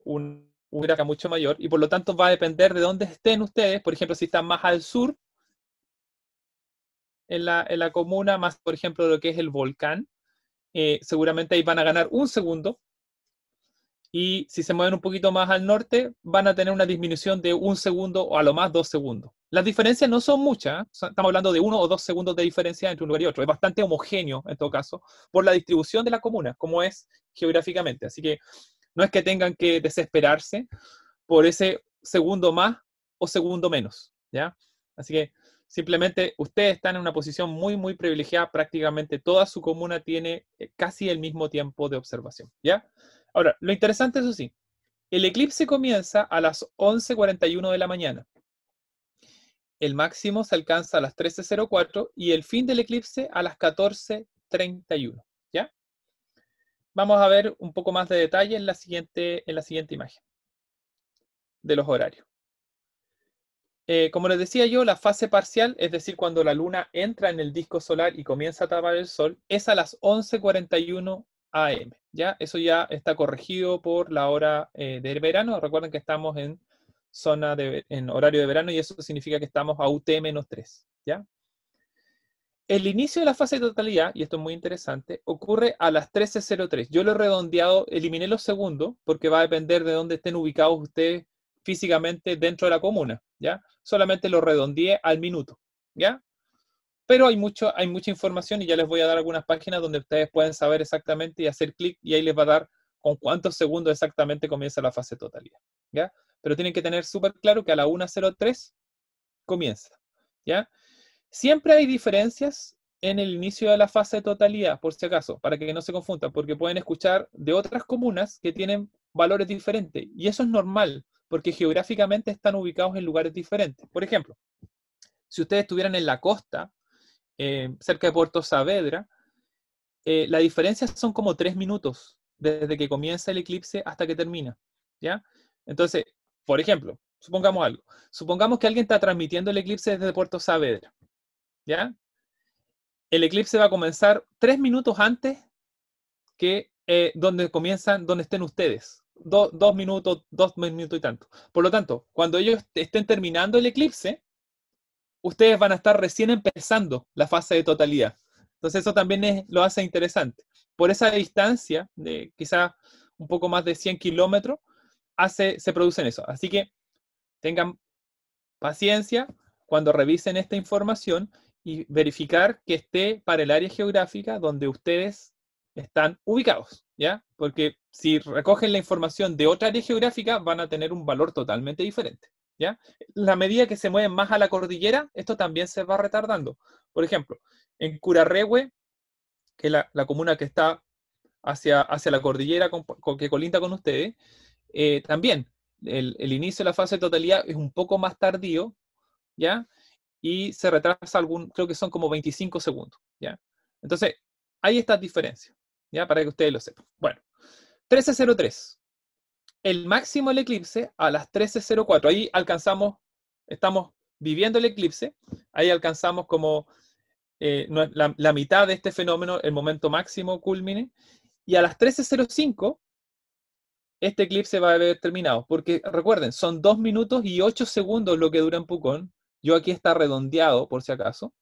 un, un mucho mayor y por lo tanto va a depender de dónde estén ustedes. Por ejemplo, si están más al sur en la, en la comuna, más por ejemplo lo que es el volcán, eh, seguramente ahí van a ganar un segundo y si se mueven un poquito más al norte, van a tener una disminución de un segundo o a lo más dos segundos. Las diferencias no son muchas, ¿eh? estamos hablando de uno o dos segundos de diferencia entre un lugar y otro, es bastante homogéneo en todo caso, por la distribución de la comuna, como es geográficamente. Así que no es que tengan que desesperarse por ese segundo más o segundo menos, ¿ya? Así que simplemente ustedes están en una posición muy, muy privilegiada, prácticamente toda su comuna tiene eh, casi el mismo tiempo de observación, ¿ya? Ahora, lo interesante, es sí, el eclipse comienza a las 11.41 de la mañana. El máximo se alcanza a las 13.04 y el fin del eclipse a las 14.31. ¿Ya? Vamos a ver un poco más de detalle en la siguiente, en la siguiente imagen de los horarios. Eh, como les decía yo, la fase parcial, es decir, cuando la luna entra en el disco solar y comienza a tapar el sol, es a las 11.41 AM. Ya, eso ya está corregido por la hora eh, del verano. Recuerden que estamos en zona de, en horario de verano y eso significa que estamos a UT-3. ¿ya? El inicio de la fase de totalidad, y esto es muy interesante, ocurre a las 13.03. Yo lo he redondeado, eliminé los segundos, porque va a depender de dónde estén ubicados ustedes físicamente dentro de la comuna, ¿ya? Solamente lo redondeé al minuto, ¿ya? Pero hay, mucho, hay mucha información y ya les voy a dar algunas páginas donde ustedes pueden saber exactamente y hacer clic y ahí les va a dar con cuántos segundos exactamente comienza la fase totalidad. ¿ya? Pero tienen que tener súper claro que a la 1.03 comienza. ¿ya? Siempre hay diferencias en el inicio de la fase de totalidad, por si acaso, para que no se confundan, porque pueden escuchar de otras comunas que tienen valores diferentes. Y eso es normal, porque geográficamente están ubicados en lugares diferentes. Por ejemplo, si ustedes estuvieran en la costa, eh, cerca de Puerto Saavedra, eh, la diferencia son como tres minutos desde que comienza el eclipse hasta que termina, ¿ya? Entonces, por ejemplo, supongamos algo. Supongamos que alguien está transmitiendo el eclipse desde Puerto Saavedra, ¿ya? El eclipse va a comenzar tres minutos antes que eh, donde comienzan, donde estén ustedes. dos minutos, dos minutos y tanto. Por lo tanto, cuando ellos estén terminando el eclipse, ustedes van a estar recién empezando la fase de totalidad. Entonces eso también lo hace interesante. Por esa distancia, de quizá un poco más de 100 kilómetros, hace, se producen eso. Así que tengan paciencia cuando revisen esta información y verificar que esté para el área geográfica donde ustedes están ubicados, ¿ya? Porque si recogen la información de otra área geográfica van a tener un valor totalmente diferente. La medida que se mueven más a la cordillera, esto también se va retardando. Por ejemplo, en Curarrehue, que es la, comuna que está hacia, hacia la cordillera que colinda con ustedes, eh, también el, inicio de la fase de totalidad es un poco más tardío, ¿ya? Y se retrasa algún, creo que son como 25 segundos, ¿ya? Entonces, hay estas diferencias, ¿ya? Para que ustedes lo sepan. Bueno, 1303 el máximo del eclipse a las 13.04. Ahí alcanzamos, estamos viviendo el eclipse, ahí alcanzamos como eh, la, mitad de este fenómeno, el momento máximo culmine, y a las 13.05 este eclipse va a haber terminado, porque recuerden, son 2 minutos y 8 segundos lo que dura en Pucón, yo aquí está redondeado por si acaso,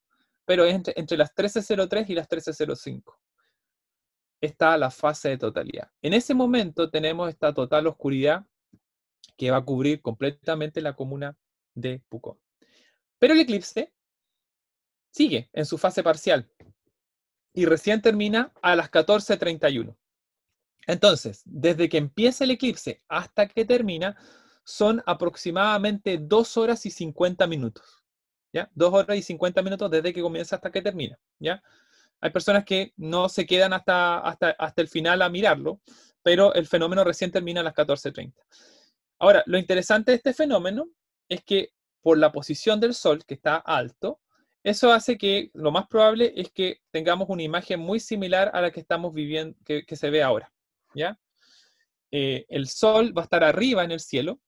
pero es entre las 13.03 y las 13.05 está la fase de totalidad. En ese momento tenemos esta total oscuridad que va a cubrir completamente la comuna de Pucón. Pero el eclipse sigue en su fase parcial y recién termina a las 14.31. Entonces, desde que empieza el eclipse hasta que termina, son aproximadamente 2 horas y 50 minutos. ¿Ya? 2 horas y 50 minutos desde que comienza hasta que termina. ¿Ya? Hay personas que no se quedan hasta, hasta, el final a mirarlo, pero el fenómeno recién termina a las 14.30. Ahora, lo interesante de este fenómeno es que por la posición del Sol, que está alto, eso hace que lo más probable es que tengamos una imagen muy similar a la que estamos viviendo, que, se ve ahora. ¿ya? Eh, el Sol va a estar arriba en el cielo.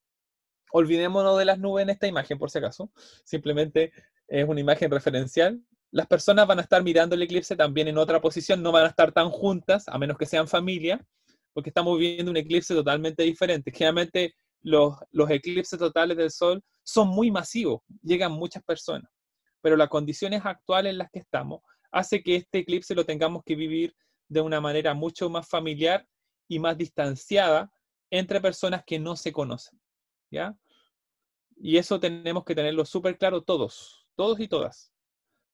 Olvidémonos de las nubes en esta imagen, por si acaso. Simplemente es una imagen referencial las personas van a estar mirando el eclipse también en otra posición, no van a estar tan juntas, a menos que sean familia, porque estamos viviendo un eclipse totalmente diferente. Generalmente los, los eclipses totales del Sol son muy masivos, llegan muchas personas, pero las condiciones actuales en las que estamos hace que este eclipse lo tengamos que vivir de una manera mucho más familiar y más distanciada entre personas que no se conocen. ¿ya? Y eso tenemos que tenerlo súper claro todos, todos y todas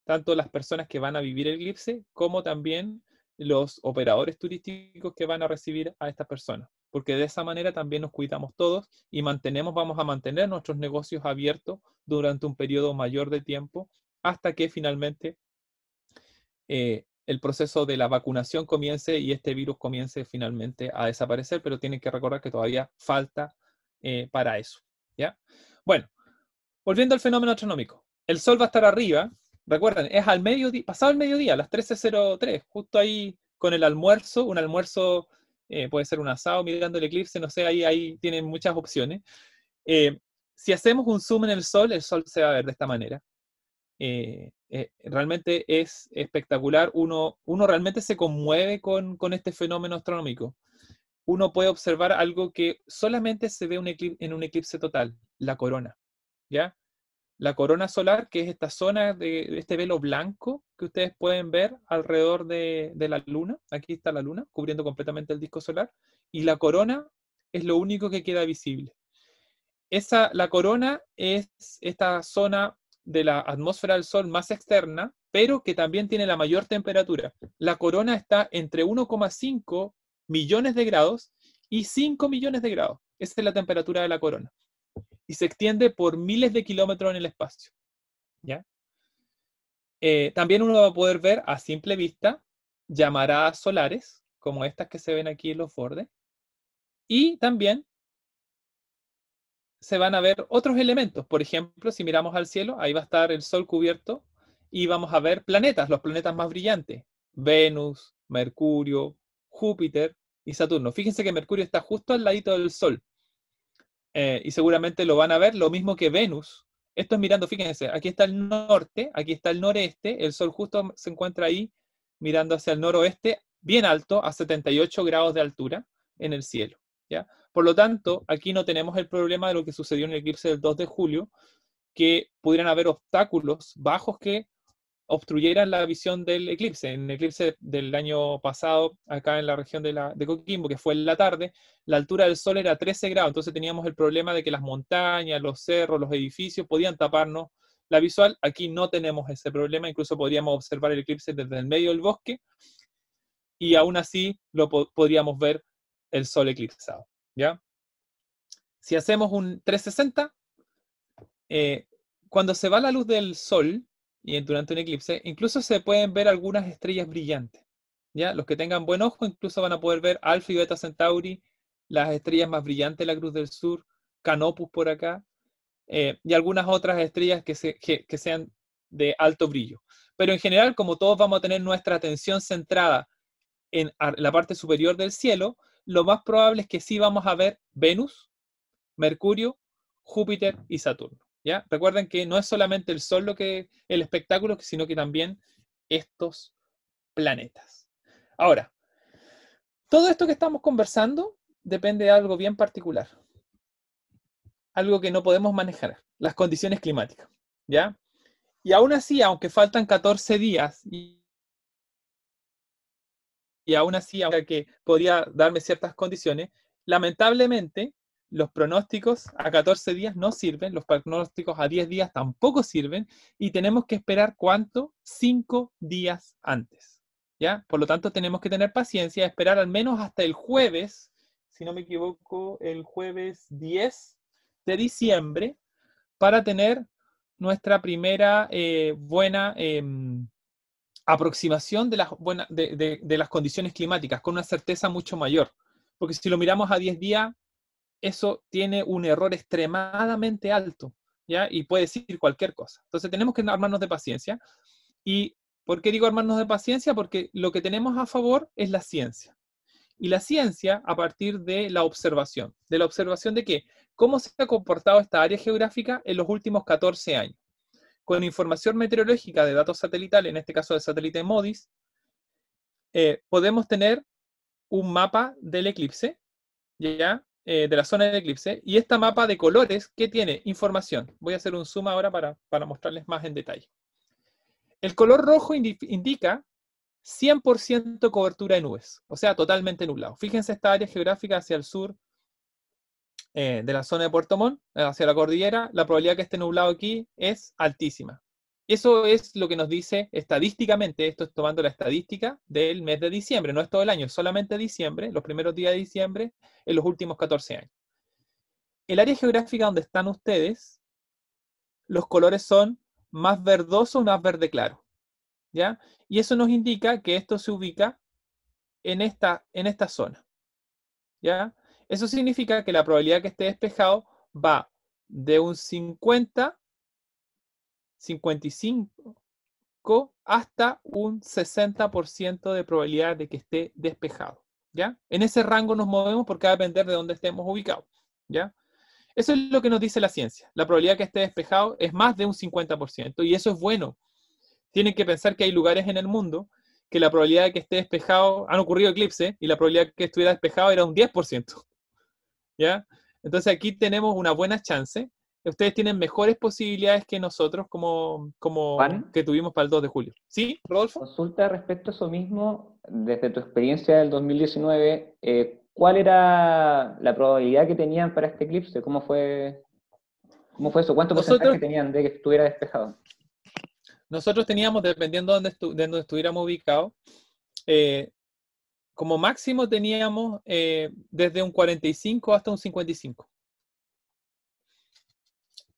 tanto las personas que van a vivir el eclipse como también los operadores turísticos que van a recibir a estas personas, porque de esa manera también nos cuidamos todos y mantenemos, vamos a mantener nuestros negocios abiertos durante un periodo mayor de tiempo hasta que finalmente eh, el proceso de la vacunación comience y este virus comience finalmente a desaparecer, pero tienen que recordar que todavía falta eh, para eso. ¿ya? Bueno, volviendo al fenómeno astronómico. El Sol va a estar arriba, Recuerden, es al mediodía, pasado el mediodía, a las 13.03, justo ahí con el almuerzo, un almuerzo eh, puede ser un asado mirando el eclipse, no sé, ahí, tienen muchas opciones. Eh, si hacemos un zoom en el sol, el sol se va a ver de esta manera. Eh, realmente es espectacular, uno, uno realmente se conmueve con, este fenómeno astronómico. Uno puede observar algo que solamente se ve en un eclipse total, la corona. ¿ya? la corona solar, que es esta zona de este velo blanco que ustedes pueden ver alrededor de, la luna. Aquí está la luna cubriendo completamente el disco solar. Y la corona es lo único que queda visible. Esa, la corona es esta zona de la atmósfera del Sol más externa, pero que también tiene la mayor temperatura. La corona está entre 1,5 millones de grados y 5 millones de grados. Esa es la temperatura de la corona y se extiende por miles de kilómetros en el espacio. ¿ya? Eh, también uno va a poder ver a simple vista llamaradas solares, como estas que se ven aquí en los bordes, y también se van a ver otros elementos. Por ejemplo, si miramos al cielo, ahí va a estar el Sol cubierto y vamos a ver planetas, los planetas más brillantes, Venus, Mercurio, Júpiter y Saturno. Fíjense que Mercurio está justo al ladito del Sol. Eh, y seguramente lo van a ver, lo mismo que Venus. Esto es mirando, fíjense, aquí está el norte, aquí está el noreste, el Sol justo se encuentra ahí mirando hacia el noroeste, bien alto, a 78 grados de altura en el cielo. ¿ya? Por lo tanto, aquí no tenemos el problema de lo que sucedió en el eclipse del 2 de julio, que pudieran haber obstáculos bajos que obstruyeran la visión del eclipse. En el eclipse del año pasado, acá en la región de, la, Coquimbo, que fue en la tarde, la altura del sol era 13 grados, entonces teníamos el problema de que las montañas, los cerros, los edificios podían taparnos la visual. Aquí no tenemos ese problema, incluso podríamos observar el eclipse desde el medio del bosque y aún así lo podríamos ver el sol eclipsado. ¿ya? Si hacemos un 360, eh, cuando se va la luz del sol, y durante un eclipse, incluso se pueden ver algunas estrellas brillantes. ¿ya? Los que tengan buen ojo incluso van a poder ver Alfa y Beta Centauri, las estrellas más brillantes de la Cruz del Sur, Canopus por acá, eh, y algunas otras estrellas que, que sean de alto brillo. Pero en general, como todos vamos a tener nuestra atención centrada en la parte superior del cielo, lo más probable es que sí vamos a ver Venus, Mercurio, Júpiter y Saturno. Recuerden que no es solamente el Sol lo que, el espectáculo, sino que también estos planetas. Ahora, todo esto que estamos conversando depende de algo bien particular, algo que no podemos manejar, las condiciones climáticas, ¿ya? Y aún así, aunque faltan 14 días y, y aún así, aunque podría darme ciertas condiciones, lamentablemente los pronósticos a 14 días no sirven, los pronósticos a 10 días tampoco sirven y tenemos que esperar cuánto? 5 días antes. ¿Ya? Por lo tanto, tenemos que tener paciencia, esperar al menos hasta el jueves, si no me equivoco, el jueves 10 de diciembre para tener nuestra primera eh, buena em, aproximación de las, de las condiciones climáticas con una certeza mucho mayor. Porque si lo miramos a 10 días, eso tiene un error extremadamente alto, ¿ya? Y puede decir cualquier cosa. Entonces tenemos que armarnos de paciencia. ¿Y por qué digo armarnos de paciencia? Porque lo que tenemos a favor es la ciencia. Y la ciencia a partir de la observación. ¿De la observación de qué? ¿Cómo se ha comportado esta área geográfica en los últimos 14 años? Con información meteorológica de datos satelitales, en este caso del satélite MODIS, eh, podemos tener un mapa del eclipse, ¿ya? Eh, de la zona de eclipse y esta mapa de colores que tiene información. Voy a hacer un zoom ahora para, mostrarles más en detalle. El color rojo indica 100% cobertura de nubes, o sea, totalmente nublado. Fíjense esta área geográfica hacia el sur eh, de la zona de Puerto Montt, eh, hacia la cordillera, la probabilidad que esté nublado aquí es altísima. Eso es lo que nos dice estadísticamente, esto es tomando la estadística del mes de diciembre, no es todo el año, solamente diciembre, los primeros días de diciembre, en los últimos 14 años. El área geográfica donde están ustedes, los colores son más verdoso, más verde claro. ¿ya? Y eso nos indica que esto se ubica en esta, en esta zona. ¿ya? Eso significa que la probabilidad que esté despejado va de un 50 55 hasta un 60% de probabilidad de que esté despejado. ¿ya? En ese rango nos movemos porque va a depender de dónde estemos ubicados. ¿ya? Eso es lo que nos dice la ciencia. La probabilidad de que esté despejado es más de un 50% y eso es bueno. Tienen que pensar que hay lugares en el mundo que la probabilidad de que esté despejado, han ocurrido eclipses y la probabilidad de que estuviera despejado era un 10%. ¿Ya? Entonces aquí tenemos una buena chance ustedes tienen mejores posibilidades que nosotros como, como que tuvimos para el 2 de julio. ¿Sí, Rodolfo? Consulta respecto a eso mismo, desde tu experiencia del 2019, eh, ¿cuál era la probabilidad que tenían para este eclipse? ¿Cómo fue, cómo fue eso? ¿Cuánto posibilidades tenían de que estuviera despejado? Nosotros teníamos, dependiendo de donde, estuviéramos ubicados, eh, como máximo teníamos eh, desde un 45 hasta un 55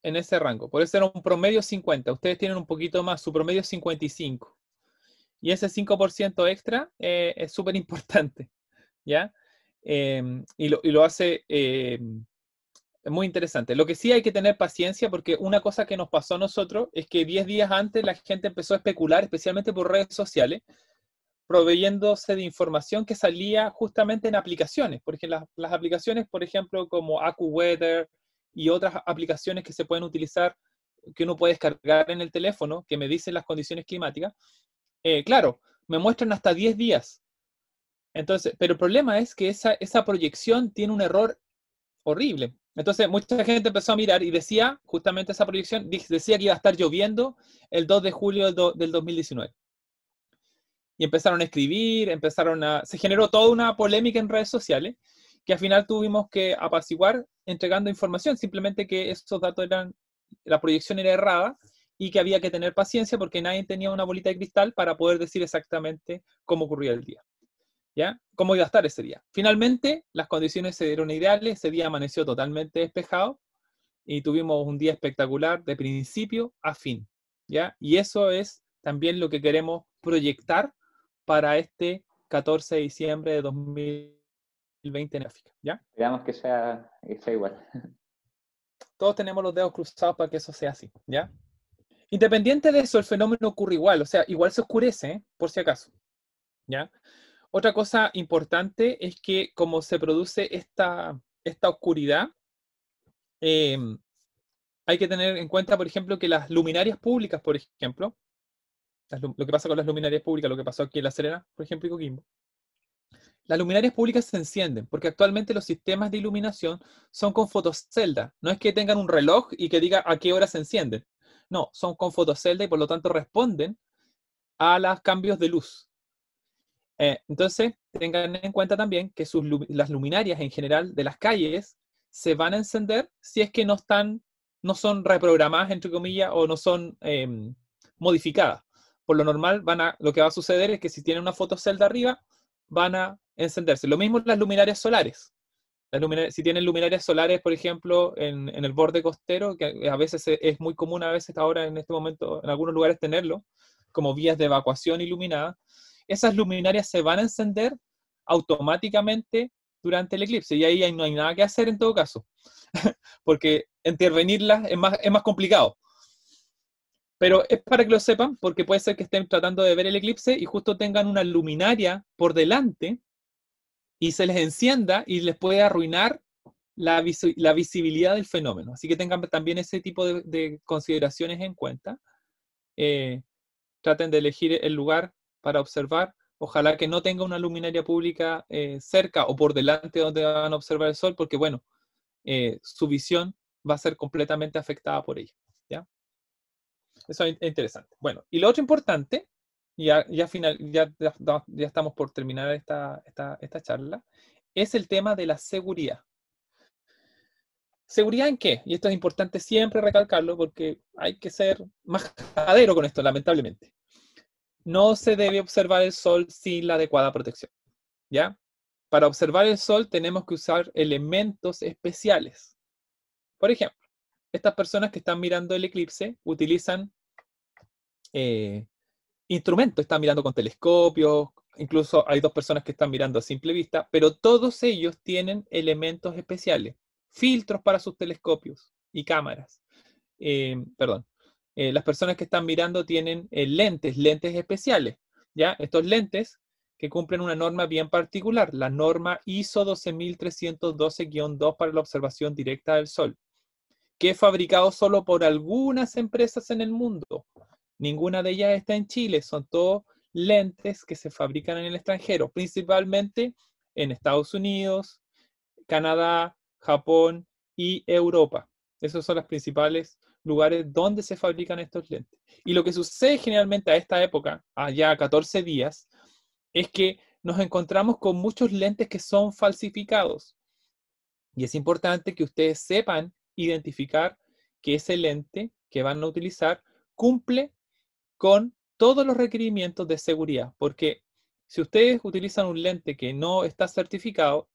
en ese rango. Por eso un promedio 50. Ustedes tienen un poquito más, su promedio es 55. Y ese 5% extra eh, es súper importante, ¿ya? Em, y, lo, hace em, muy interesante. Lo que sí hay que tener paciencia, porque una cosa que nos pasó a nosotros es que 10 días antes la gente empezó a especular, especialmente por redes sociales, proveyéndose de información que salía justamente en aplicaciones, porque las, aplicaciones, por ejemplo, como AccuWeather, y otras aplicaciones que se pueden utilizar, que uno puede descargar en el teléfono, que me dicen las condiciones climáticas, eh, claro, me muestran hasta 10 días. Entonces, pero el problema es que esa, esa proyección tiene un error horrible. Entonces, mucha gente empezó a mirar y decía, justamente esa proyección, decía que iba a estar lloviendo el 2 de julio del 2019. Y empezaron a escribir, empezaron a... Se generó toda una polémica en redes sociales que al final tuvimos que apaciguar entregando información, simplemente que esos datos eran, la proyección era errada y que había que tener paciencia porque nadie tenía una bolita de cristal para poder decir exactamente cómo ocurría el día. ¿Ya? ¿Cómo iba a estar ese día? Finalmente, las condiciones se dieron ideales, ese día amaneció totalmente despejado y tuvimos un día espectacular de principio a fin, ¿ya? Y eso es también lo que queremos proyectar para este 14 de diciembre de 2020. 20 en África, ¿ya? Esperamos que sea, igual. Todos tenemos los dedos cruzados para que eso sea así, ¿ya? Independiente de eso, el fenómeno ocurre igual, o sea, igual se oscurece, por si acaso, ¿ya? Otra cosa importante es que como se produce esta, esta oscuridad, em, hay que tener en cuenta, por ejemplo, que las luminarias públicas, por ejemplo, lo que pasa con las luminarias públicas, lo que pasó aquí en La Serena, por ejemplo, y Coquimbo, las luminarias públicas se encienden porque actualmente los sistemas de iluminación son con fotocelda. No es que tengan un reloj y que diga a qué hora se encienden. No, son con fotocelda y por lo tanto responden a los cambios de luz. Eh, entonces, tengan en cuenta también que las luminarias en general de las calles se van a encender si es que no están, no son reprogramadas, entre comillas, o no son em, modificadas. Por lo normal, lo que va a suceder es que si tienen una fotocelda arriba, van a encenderse. Lo mismo las luminarias solares. si tienen luminarias solares, por ejemplo, en, el borde costero, que a veces es muy común, a veces ahora en este momento en algunos lugares tenerlo, como vías de evacuación iluminadas, esas luminarias se van a encender automáticamente durante el eclipse. Y ahí no hay nada que hacer en todo caso, porque intervenirlas es más complicado. Pero es para que lo sepan, porque puede ser que estén tratando de ver el eclipse y justo tengan una luminaria por delante y se les encienda y les puede arruinar la, visibilidad del fenómeno. Así que tengan también ese tipo de, consideraciones en cuenta. Eh, traten de elegir el lugar para observar. Ojalá que no tenga una luminaria pública eh, cerca o por delante donde van a observar el sol, porque bueno, eh, su visión va a ser completamente afectada por ella. ¿ya? Eso es interesante. Bueno, y lo otro importante, ya, ya, final, ya, ya, estamos por terminar esta, charla, es el tema de la seguridad. ¿Seguridad en qué? Y esto es importante siempre recalcarlo porque hay que ser más majadero con esto, lamentablemente. No se debe observar el sol sin la adecuada protección. ¿Ya? Para observar el sol tenemos que usar elementos especiales. Por ejemplo, estas personas que están mirando el eclipse utilizan eh, instrumentos, están mirando con telescopios, incluso hay dos personas que están mirando a simple vista, pero todos ellos tienen elementos especiales, filtros para sus telescopios y cámaras. Eh, perdón, eh, las personas que están mirando tienen lentes, lentes especiales, ¿ya? Estos lentes que cumplen una norma bien particular, la norma ISO 12312-2 para la observación directa del Sol, que es fabricado solo por algunas empresas en el mundo. Ninguna de ellas está en Chile, son todos lentes que se fabrican en el extranjero, principalmente en Estados Unidos, Canadá, Japón y Europa. Esos son los principales lugares donde se fabrican estos lentes. Y lo que sucede generalmente a esta época, allá a 14 días, es que nos encontramos con muchos lentes que son falsificados. Y es importante que ustedes sepan identificar que ese lente que van a utilizar cumple con todos los requerimientos de seguridad, porque si ustedes utilizan un lente que no está certificado,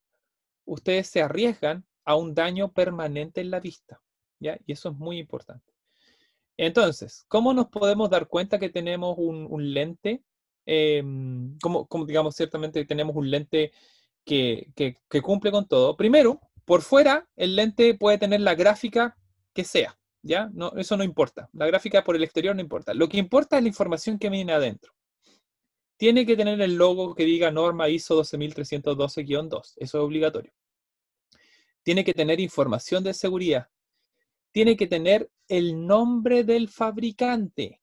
ustedes se arriesgan a un daño permanente en la vista, ¿ya? Y eso es muy importante. Entonces, ¿cómo nos podemos dar cuenta que tenemos un, lente? Em, como, digamos, ciertamente tenemos un lente que cumple con todo. Primero, por fuera, el lente puede tener la gráfica que sea. ¿ya? No, eso no importa. La gráfica por el exterior no importa. Lo que importa es la información que viene adentro. Tiene que tener el logo que diga norma ISO 12312-2. Eso es obligatorio. Tiene que tener información de seguridad. Tiene que tener el nombre del fabricante.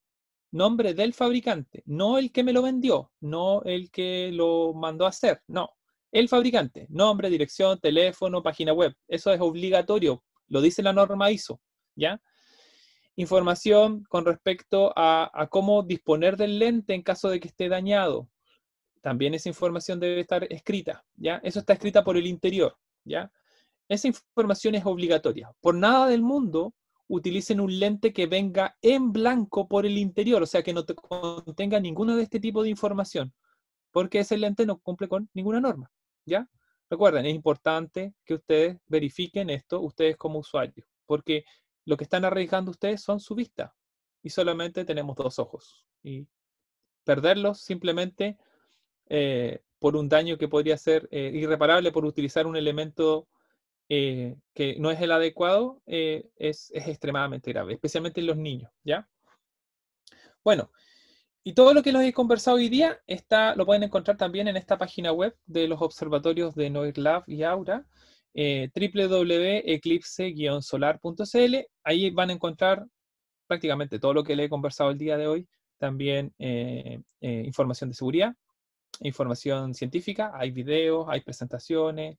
Nombre del fabricante. No el que me lo vendió. No el que lo mandó a hacer. No. El fabricante. Nombre, dirección, teléfono, página web. Eso es obligatorio. Lo dice la norma ISO. ¿Ya? información con respecto a, cómo disponer del lente en caso de que esté dañado. También esa información debe estar escrita, ¿ya? Eso está escrita por el interior, ¿ya? Esa información es obligatoria. Por nada del mundo utilicen un lente que venga en blanco por el interior, o sea, que no te contenga ninguno de este tipo de información, porque ese lente no cumple con ninguna norma, ¿ya? Recuerden, es importante que ustedes verifiquen esto, ustedes como usuarios, porque lo que están arriesgando ustedes son su vista y solamente tenemos dos ojos. Y perderlos simplemente eh, por un daño que podría ser eh, irreparable por utilizar un elemento eh, que no es el adecuado es, extremadamente grave, especialmente en los niños, ¿ya? Bueno, y todo lo que nos he conversado hoy día está, lo pueden encontrar también en esta página web de los observatorios de Noir Lab y Aura. Eh, www.eclipse-solar.cl. Ahí van a encontrar prácticamente todo lo que le he conversado el día de hoy. También eh, eh, información de seguridad, información científica, hay videos, hay presentaciones,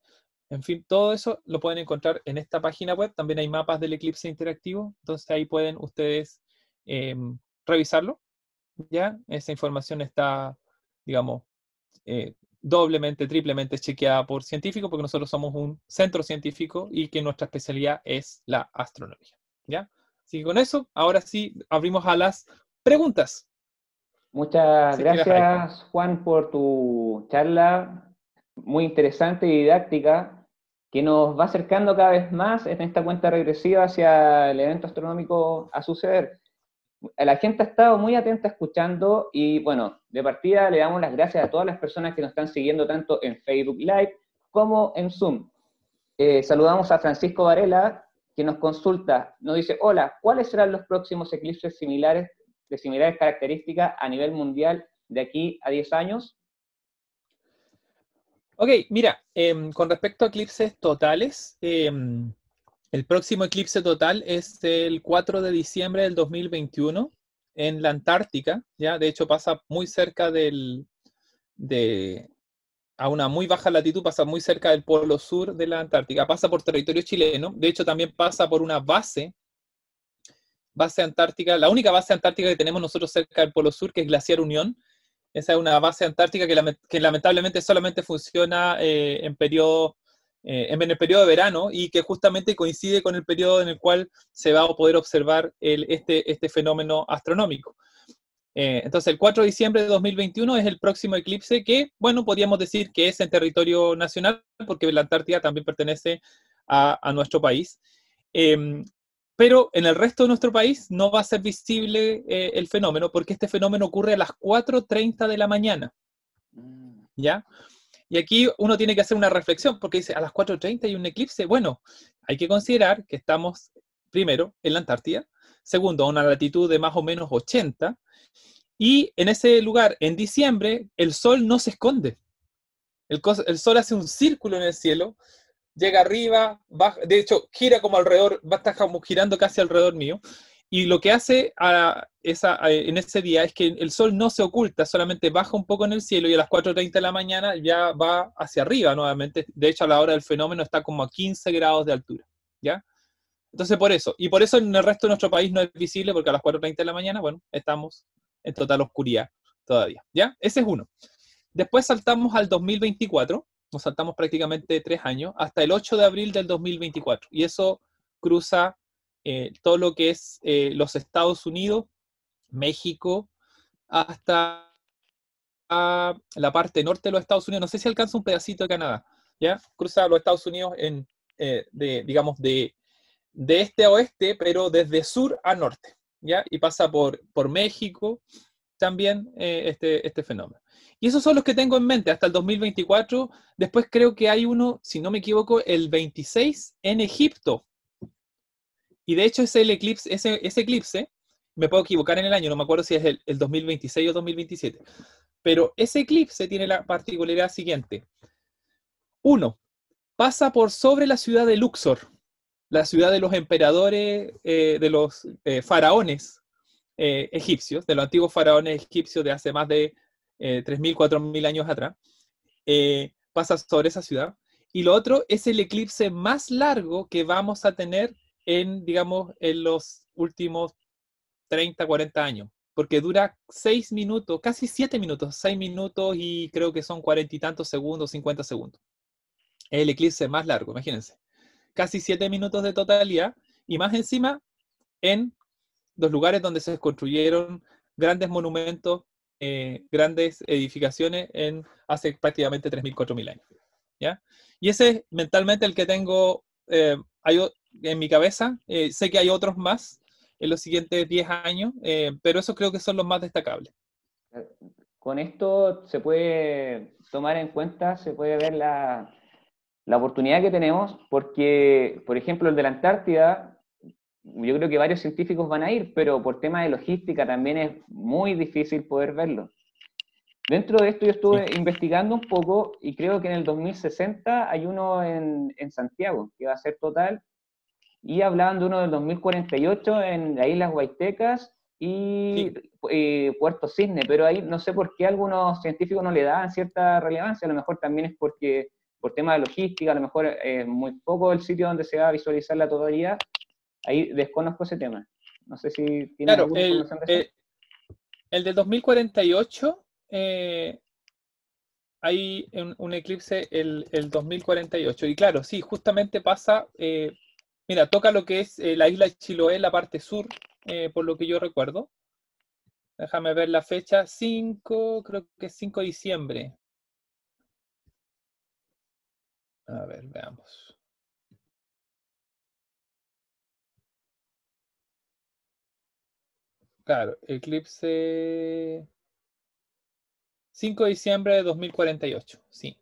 en fin, todo eso lo pueden encontrar en esta página web. También hay mapas del eclipse interactivo, entonces ahí pueden ustedes em, revisarlo. Ya, esa información está, digamos, doblemente, triplemente chequeada por científicos, porque nosotros somos un centro científico y que nuestra especialidad es la astronomía. ¿Ya? Así que con eso, ahora sí, abrimos a las preguntas. Muchas gracias, Juan, por tu charla muy interesante y didáctica, que nos va acercando cada vez más en esta cuenta regresiva hacia el evento astronómico a suceder la gente ha estado muy atenta escuchando y bueno, de partida le damos las gracias a todas las personas que nos están siguiendo tanto en Facebook Live como en Zoom. Eh, saludamos a Francisco Varela que nos consulta, nos dice, hola, ¿cuáles serán los próximos eclipses similares de similares características a nivel mundial de aquí a 10 años? Ok, mira, em, con respecto a eclipses totales, em, el próximo eclipse total es el 4 de diciembre del 2021 en la Antártica, ya de hecho pasa muy cerca del de a una muy baja latitud, pasa muy cerca del polo sur de la Antártica, pasa por territorio chileno, de hecho también pasa por una base base antártica, la única base antártica que tenemos nosotros cerca del polo sur que es Glaciar Unión. Esa es una base antártica que, lamentablemente solamente funciona eh, en periodo eh, en el periodo de verano y que justamente coincide con el periodo en el cual se va a poder observar este, este fenómeno astronómico. Eh, entonces, el 4 de diciembre de 2021 es el próximo eclipse que, bueno, podríamos decir que es en territorio nacional, porque la Antártida también pertenece a, nuestro país. Em, pero en el resto de nuestro país no va a ser visible eh, el fenómeno, porque este fenómeno ocurre a las 4.30 de la mañana. Mm. ¿Ya? Y aquí uno tiene que hacer una reflexión porque dice, a las 4.30 hay un eclipse. Bueno, hay que considerar que estamos, primero, en la Antártida, segundo, a una latitud de más o menos 80, y en ese lugar, en diciembre, el sol no se esconde. El, sol hace un círculo en el cielo, llega arriba, de hecho, gira como alrededor, va a estar girando casi alrededor mío, y lo que hace esa, en ese día es que el sol no se oculta, solamente baja un poco en el cielo y a las 4.30 de la mañana ya va hacia arriba nuevamente. De hecho, a la hora del fenómeno está como a 15 grados de altura, ¿ya? Entonces, por eso. Y por eso en el resto de nuestro país no es visible porque a las 4.30 de la mañana, bueno, estamos en total oscuridad todavía, ¿ya? Ese es uno. Después saltamos al 2024, nos saltamos prácticamente tres años, hasta el 8 de abril del 2024. Y eso cruza eh, todo lo que es eh, los Estados Unidos, México, hasta ah, la parte norte de los Estados Unidos. No sé si alcanza un pedacito de Canadá. ¿ya? Cruza los Estados Unidos en, eh, de, digamos, de, este a oeste, pero desde sur a norte. ¿ya? Y pasa por, por México también este, este fenómeno. Y esos son los que tengo en mente hasta el 2024. Después creo que hay uno, si no me equivoco, el 26 en Egipto. Y de hecho ese eclipse, ese, ese eclipse, me puedo equivocar en el año, no me acuerdo si es el, 2026 o 2027, pero ese eclipse tiene la particularidad siguiente. Uno, pasa por sobre la ciudad de Luxor, la ciudad de los emperadores, eh, de los eh, faraones eh, egipcios, de los antiguos faraones egipcios de hace más de 3.000, 4.000 años atrás, pasa sobre esa ciudad. Y lo otro es el eclipse más largo que vamos a tener en, digamos, en los últimos 30, 40 años, porque dura 6 minutos, casi 7 minutos, 6 minutos y creo que son cuarenta y tantos segundos, 50 segundos. el eclipse más largo, imagínense. Casi 7 minutos de totalidad y más encima en los lugares donde se construyeron grandes monumentos, eh, grandes edificaciones en hace prácticamente 3.000, 4.000 años. ¿ya? Y ese es mentalmente el que tengo eh, en mi cabeza, eh, sé que hay otros más en los siguientes 10 años, eh, pero esos creo que son los más destacables. Con esto se puede tomar en cuenta, se puede ver la, la oportunidad que tenemos, porque, por ejemplo, el de la Antártida, yo creo que varios científicos van a ir, pero por tema de logística también es muy difícil poder verlo. Dentro de esto yo estuve investigando un poco y creo que en el 2060 hay uno en, Santiago que va a ser total y hablaban de uno del 2048 en las Islas Huaytecas y eh, Puerto Cisne, pero ahí no sé por qué algunos científicos no le dan cierta relevancia, a lo mejor también es porque por tema de logística, a lo mejor es muy poco el sitio donde se va a visualizar la totalidad, ahí desconozco ese tema. No sé si tiene claro, el, de eh, el del 2048 eh, hay un, eclipse el, 2048. Y claro, sí, justamente pasa, eh, mira, toca lo que es eh, la isla Chiloé, la parte sur, por lo que yo recuerdo. Déjame ver la fecha, 5, creo que es 5 de diciembre. A ver, veamos. Claro, eclipse 5 de diciembre de 2048, sí.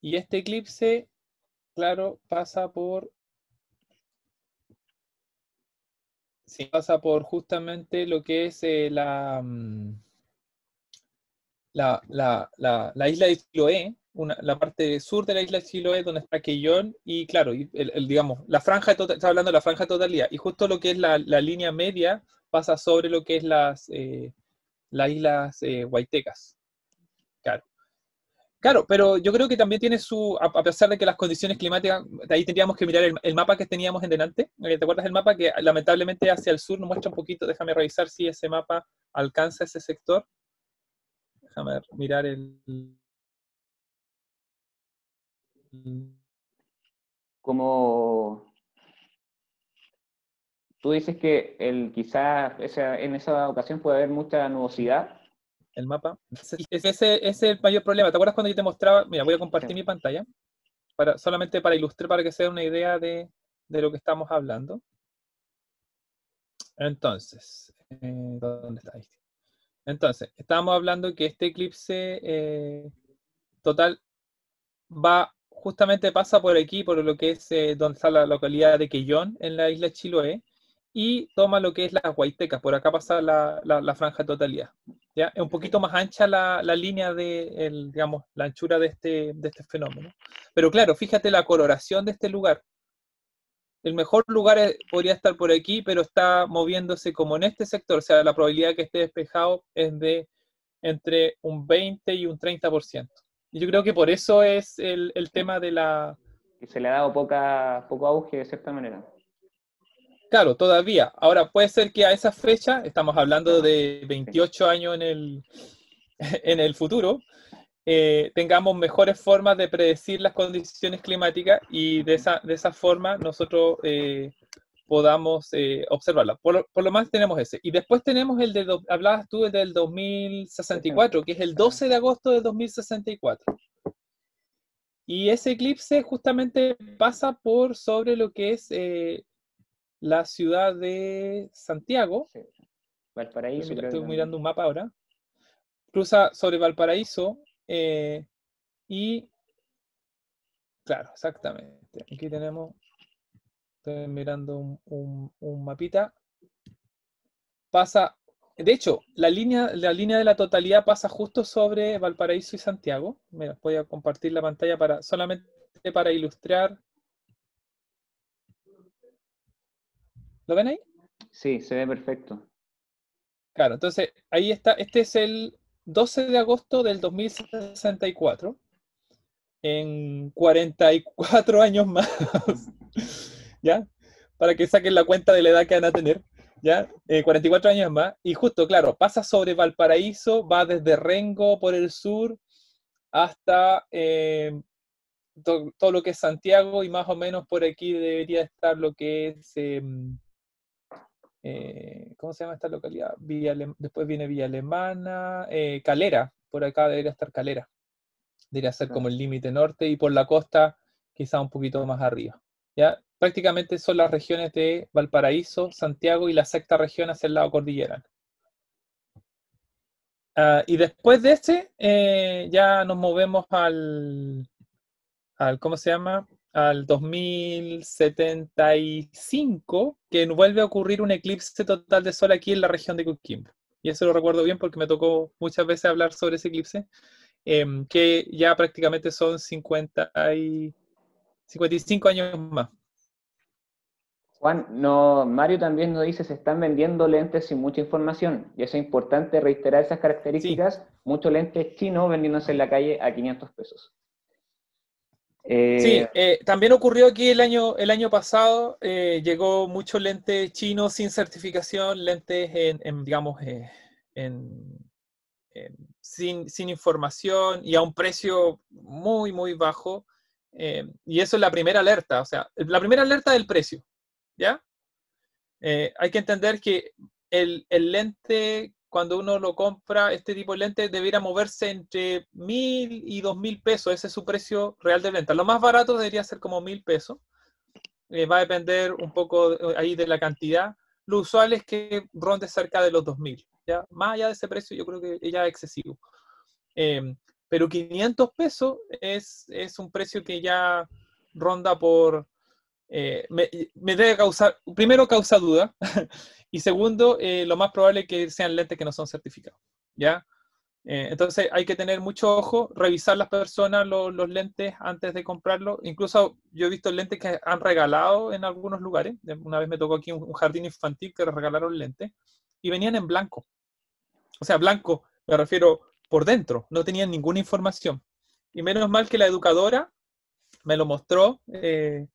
Y este eclipse, claro, pasa por... Sí, pasa por justamente lo que es eh, mm, la, la, la, la, isla de Chiloé, la parte sur de la isla de Chiloé, donde está Quillón, y claro, digamos, la franja, total, está hablando de la franja totalidad, y justo lo que es la, línea media pasa sobre lo que es las, eh, las islas eh, Claro, pero yo creo que también tiene su, a, pesar de que las condiciones climáticas, ahí tendríamos que mirar el, mapa que teníamos en delante. Eh, ¿Te acuerdas del mapa que lamentablemente hacia el sur nos muestra un poquito? Déjame revisar si ese mapa alcanza ese sector. Déjame mirar el... Como tú dices que el, quizás en esa ocasión puede haber mucha nubosidad, el mapa. Ese, es el mayor problema. ¿Te acuerdas cuando yo te mostraba? Mira, voy a compartir mi pantalla, para, solamente para ilustrar, para que sea una idea de, de lo que estamos hablando. Entonces, eh, ¿dónde está? Entonces, estábamos hablando que este eclipse eh, total va justamente pasa por aquí, por lo que es eh, donde está la localidad de Quellón, en la isla Chiloé, y toma lo que es las Huaytecas. Por acá pasa la, franja totalidad. ¿ya? Es un poquito más ancha la, línea de, digamos, la anchura de este, de este fenómeno. Pero claro, fíjate la coloración de este lugar. El mejor lugar eh, podría estar por aquí, pero está moviéndose como en este sector. O sea, la probabilidad de que esté despejado es de entre un 20 y un 30%. Y yo creo que por eso es el, el tema de la... Que se le ha dado poca, poco auge de cierta manera. Claro, todavía. Ahora puede ser que a esa fecha, estamos hablando ah, de 28 años en el, en el futuro, eh, tengamos mejores formas de predecir las condiciones climáticas y de esa, de esa forma nosotros eh, podamos eh, observarlas. Por lo, más tenemos ese. Y después tenemos el de, hablabas tú, el del 2064, que es el 12 de agosto de 2064. Y ese eclipse justamente pasa por sobre lo que es eh, la ciudad de Santiago. Valparaíso. Estoy, mirando un mapa ahora. Cruza sobre Valparaíso eh, y... Claro, exactamente. Aquí tenemos... Estoy mirando un, mapita. Pasa de hecho, la línea, la línea de la totalidad pasa justo sobre Valparaíso y Santiago. me voy a compartir la pantalla para, solamente para ilustrar ¿Lo ven ahí? Sí, se ve perfecto. Claro, entonces ahí está, este es el 12 de agosto del 2064, en 44 años más, ¿ya? Para que saquen la cuenta de la edad que van a tener, ¿ya? 44 eh, años más, y justo, claro, pasa sobre Valparaíso, va desde Rengo por el sur hasta eh, todo lo que es Santiago, y más o menos por aquí debería estar lo que es... Em, eh, ¿cómo se llama esta localidad? después viene Villa Alemana, eh, Calera, por acá debería estar Calera. Debería ser como el límite norte y por la costa quizá un poquito más arriba. ¿ya? Prácticamente son las regiones de Valparaíso, Santiago y la sexta región hacia el lado cordillera. Ah, y después de este, ya nos movemos al, al, ¿cómo se llama? al 2075 que vuelve a ocurrir un eclipse total de sol aquí en la región de Coquimbo. Y eso lo recuerdo bien porque me tocó muchas veces hablar sobre ese eclipse, em, que ya prácticamente son 50 y 55 años más. Juan, no, Mario también nos dice, se están vendiendo lentes sin mucha información, y es importante reiterar esas características, mucho muchos lentes chinos vendiéndose en la calle a 500 pesos sí, eh, eh, también ocurrió aquí el año, el año pasado, eh, llegó mucho lente chino sin certificación, lentes en, digamos, sin, información y a un precio muy, muy bajo. Em, y eso es la primera alerta, o sea, la primera alerta del precio, ¿ya? hay que entender que el, el lente cuando uno lo compra, este tipo de lente debería moverse entre mil y dos mil pesos. Ese es su precio real de venta. Lo más barato debería ser como mil pesos. Eh, va a depender un poco eh, ahí de la cantidad. Lo usual es que ronde cerca de los 2.000. ¿ya? Más allá de ese precio, yo creo que ya es excesivo. Eh, pero 500 pesos es, es un precio que ya ronda por eh, me, debe causar, primero causa duda y segundo, eh, lo más probable es que sean lentes que no son certificados, ¿ya? Eh, entonces hay que tener mucho ojo, revisar las personas los lentes antes de comprarlos. Incluso yo he visto lentes que han regalado en algunos lugares. Una vez me tocó aquí un, jardín infantil que regalaron lentes y venían en blanco. O sea, blanco, me refiero por dentro, no tenían ninguna información. Y menos mal que la educadora me lo mostró eh,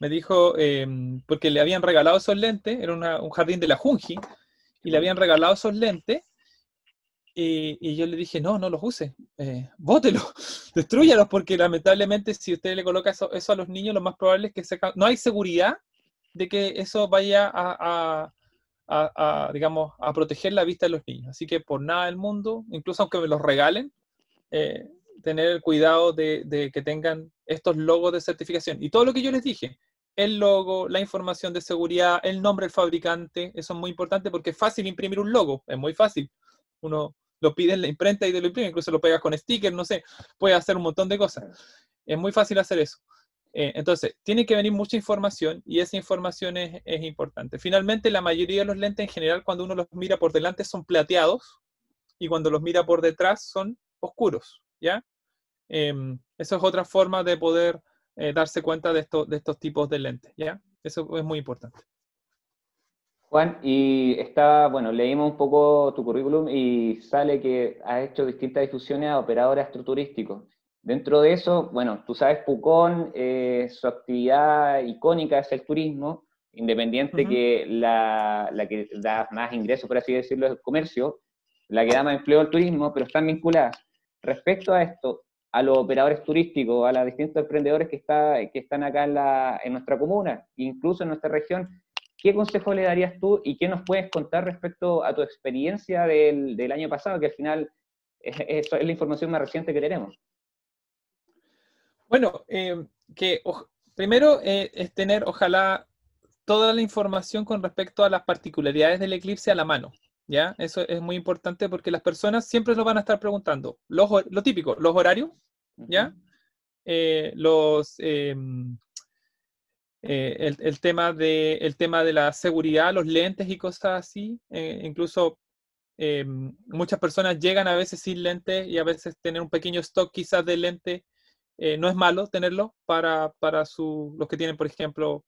me dijo, em, porque le habían regalado esos lentes, era un jardín de la Junji, y le habían regalado esos lentes, y, yo le dije, no, no los use, eh, bótelos, destruyalos, porque lamentablemente si usted le coloca eso, a los niños, lo más probable es que se... No hay seguridad de que eso vaya a, digamos, a proteger la vista de los niños. Así que por nada del mundo, incluso aunque me los regalen, eh, tener el cuidado de, que tengan estos logos de certificación. Y todo lo que yo les dije, el logo, la información de seguridad, el nombre del fabricante. Eso es muy importante porque es fácil imprimir un logo, es muy fácil. Uno lo pide en la imprenta y te lo imprime, incluso lo pegas con sticker, no sé, puede hacer un montón de cosas. Es muy fácil hacer eso. Eh, entonces, tiene que venir mucha información y esa información es, importante. Finalmente, la mayoría de los lentes en general, cuando uno los mira por delante, son plateados y cuando los mira por detrás son oscuros, ¿ya? Em, esa es otra forma de poder eh, darse cuenta de, esto, de estos tipos de lentes, ¿ya? Eso es muy importante. Juan, y está, bueno, leímos un poco tu currículum y sale que has hecho distintas difusiones a operadores turísticos. Dentro de eso, bueno, tú sabes, Pucón, eh, su actividad icónica es el turismo, independiente que la, que da más ingresos, por así decirlo, es el comercio, la que da más empleo el turismo, pero están vinculadas. Respecto a esto, a los operadores turísticos, a los distintos emprendedores que, está, que están acá en, nuestra comuna, incluso en nuestra región, ¿qué consejo le darías tú y qué nos puedes contar respecto a tu experiencia del, año pasado, que al final eh, es, es la información más reciente que tenemos? Bueno, eh, que primero eh, es tener, ojalá, toda la información con respecto a las particularidades del eclipse a la mano. ¿Ya? Eso es muy importante porque las personas siempre lo van a estar preguntando. lo típico, los horarios, ¿ya? Eh, los, em, eh, el, tema de, el tema de la seguridad, los lentes y cosas así, eh, incluso em, muchas personas llegan a veces sin lentes y a veces tener un pequeño stock quizás de lente no es malo tenerlo para, su, los que tienen, por ejemplo,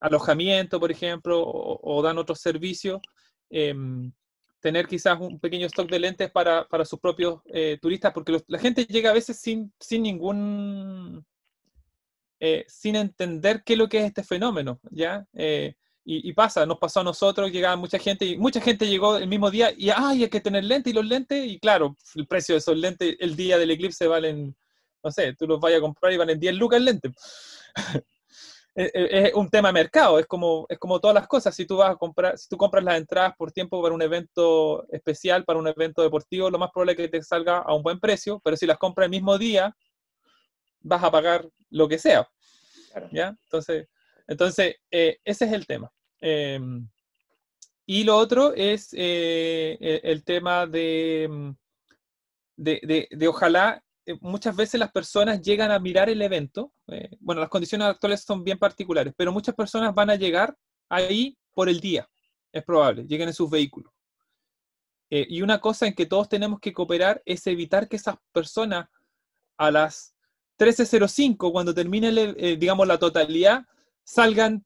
alojamiento, por ejemplo, o, dan otros servicios. Em, tener quizás un pequeño stock de lentes para, sus propios eh, turistas, porque la gente llega a veces sin, sin ningún, eh, sin entender qué es lo que es este fenómeno, ¿ya? Eh, y, pasa, nos pasó a nosotros, llegaba mucha gente, y mucha gente llegó el mismo día y, ay, hay que tener lentes y los lentes, y claro, el precio de esos lentes el día del eclipse valen, no sé, tú los vayas a comprar y valen 10 lucas el lente. es un tema de mercado, es como, es como todas las cosas. Si tú vas a comprar, si tú compras las entradas por tiempo para un evento especial, para un evento deportivo, lo más probable es que te salga a un buen precio, pero si las compras el mismo día, vas a pagar lo que sea. Entonces, entonces eh, ese es el tema. Em, y lo otro es eh, el tema de, mm, de, de, de ojalá eh, muchas veces las personas llegan a mirar el evento. Eh, bueno, las condiciones actuales son bien particulares, pero muchas personas van a llegar ahí por el día. Es probable, lleguen en sus vehículos. Eh, y una cosa en que todos tenemos que cooperar es evitar que esas personas a las 13.05, cuando termine, digamos, la totalidad, salgan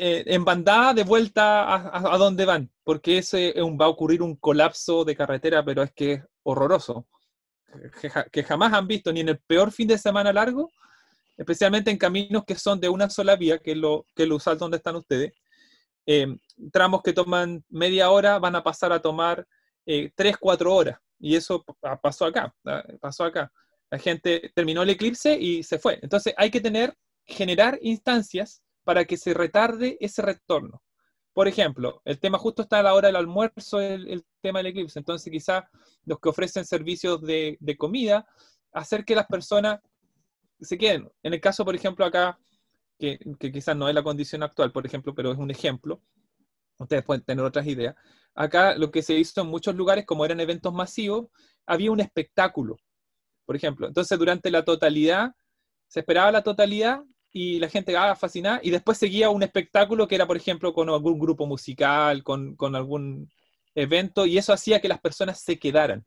en bandada de vuelta a, donde van, porque eso va a ocurrir un colapso de carretera, pero es que es horroroso que, jamás han visto ni en el peor fin de semana largo, especialmente en caminos que son de una sola vía, que es lo, que lo donde están ustedes. Em, tramos que toman media hora van a pasar a tomar eh, tres, cuatro horas. Y eso pasó acá, ah, pasó acá. La gente terminó el eclipse y se fue. Entonces hay que tener, generar instancias para que se retarde ese retorno. Por ejemplo, el tema justo está a la hora del almuerzo, el, tema del eclipse. Entonces, quizás los que ofrecen servicios de, comida, hacer que las personas se queden. En el caso, por ejemplo, acá, que quizás no es la condición actual, por ejemplo, pero es un ejemplo, ustedes pueden tener otras ideas. Acá lo que se hizo en muchos lugares, como eran eventos masivos, había un espectáculo, por ejemplo. Entonces, durante la totalidad, se esperaba la totalidad y la gente quedaba ah, a fascinada y después seguía un espectáculo que era, por ejemplo, con algún grupo musical, con, algún evento y eso hacía que las personas se quedaran.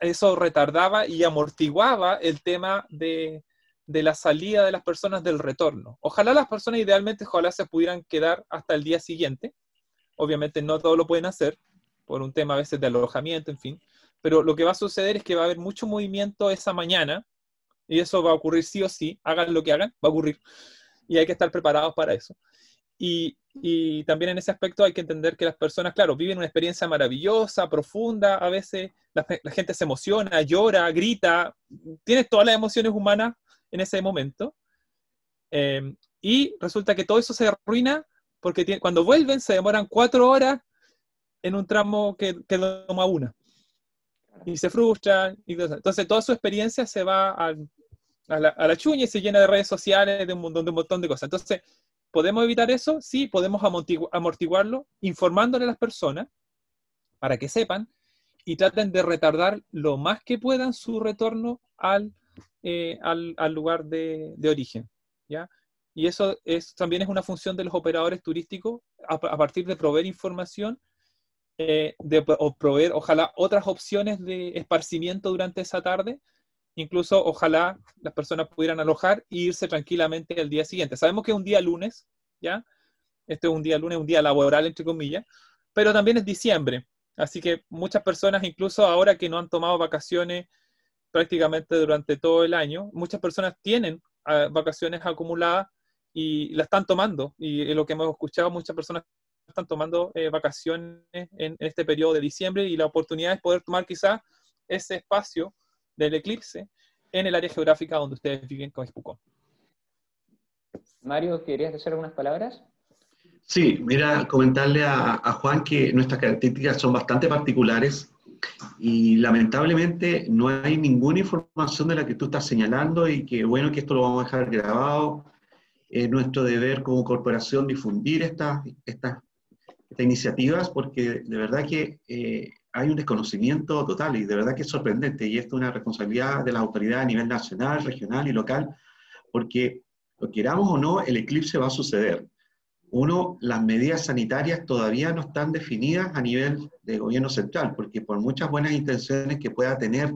Eso retardaba y amortiguaba el tema de, de la salida de las personas del retorno. Ojalá las personas idealmente, ojalá se pudieran quedar hasta el día siguiente. Obviamente no todos lo pueden hacer por un tema a veces de alojamiento, en fin. Pero lo que va a suceder es que va a haber mucho movimiento esa mañana y eso va a ocurrir sí o sí, hagan lo que hagan, va a ocurrir. Y hay que estar preparados para eso. Y, también en ese aspecto hay que entender que las personas, claro, viven una experiencia maravillosa, profunda, a veces la, gente se emociona, llora, grita, tiene todas las emociones humanas en ese momento. Em, y resulta que todo eso se arruina porque cuando vuelven se demoran cuatro horas en un tramo que, que toma una. Y se frustran. entonces toda su experiencia se va al, a la, chuña y se llena de redes sociales, de un, montón, de cosas. Entonces, ¿podemos evitar eso? Sí, podemos amortiguarlo informándole a las personas para que sepan y traten de retardar lo más que puedan su retorno al, eh, lugar de, origen. Y eso también es una función de los operadores turísticos a, partir de proveer información eh, de, proveer, ojalá, otras opciones de esparcimiento durante esa tarde Incluso, ojalá las personas pudieran alojar e irse tranquilamente el día siguiente. Sabemos que es un día lunes, ¿ya? Este es un día lunes, un día laboral, entre comillas, pero también es diciembre. Así que muchas personas, incluso ahora que no han tomado vacaciones prácticamente durante todo el año, muchas personas tienen ah, vacaciones acumuladas y las están tomando. Y lo que hemos escuchado, muchas personas están tomando eh, vacaciones en este periodo de diciembre y la oportunidad es poder tomar quizás ese espacio del eclipse en el área geográfica donde ustedes viven con Pucón. Mario, ¿querías decir algunas palabras? Sí, mira, comentarle a, Juan que nuestras características son bastante particulares y lamentablemente no hay ninguna información de la que tú estás señalando y que bueno que esto lo vamos a dejar grabado. Es nuestro deber como corporación difundir estas, estas estas iniciativas porque de verdad que eh, hay un desconocimiento total y de verdad que es sorprendente y esto es una responsabilidad de la autoridad a nivel nacional, regional y local porque lo queramos o no, el eclipse va a suceder. Uno, las medidas sanitarias todavía no están definidas a nivel de gobierno central, porque por muchas buenas intenciones que pueda tener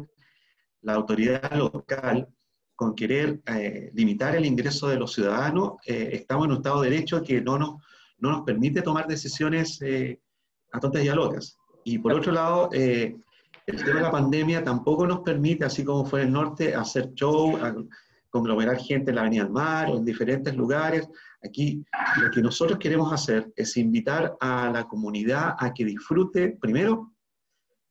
la autoridad local con querer eh, limitar el ingreso de los ciudadanos, eh, estamos en un Estado de Derecho que no nos no nos permite tomar decisiones eh, a tontas y a locas. Y por otro lado, eh, el tema de la pandemia tampoco nos permite, así como fue en el norte, hacer show, conglomerar gente en la Avenida del Mar o en diferentes lugares. Aquí lo que nosotros queremos hacer es invitar a la comunidad a que disfrute, primero,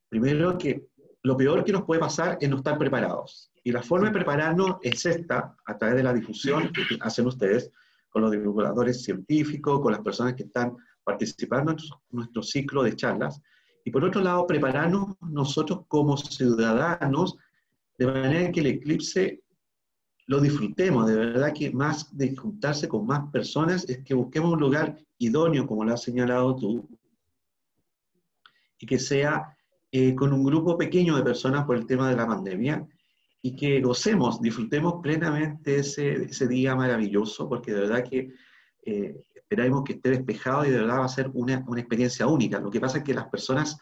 primero que lo peor que nos puede pasar es no estar preparados. Y la forma de prepararnos es esta, a través de la difusión que hacen ustedes, con los divulgadores científicos, con las personas que están participando en nuestro ciclo de charlas. Y por otro lado, prepararnos nosotros como ciudadanos de manera que el eclipse lo disfrutemos, de verdad que más de juntarse con más personas es que busquemos un lugar idóneo, como lo has señalado tú, y que sea eh, con un grupo pequeño de personas por el tema de la pandemia, y que gocemos, disfrutemos plenamente ese, ese día maravilloso, porque de verdad que eh, esperamos que esté despejado y de verdad va a ser una, una, experiencia única. Lo que pasa es que las personas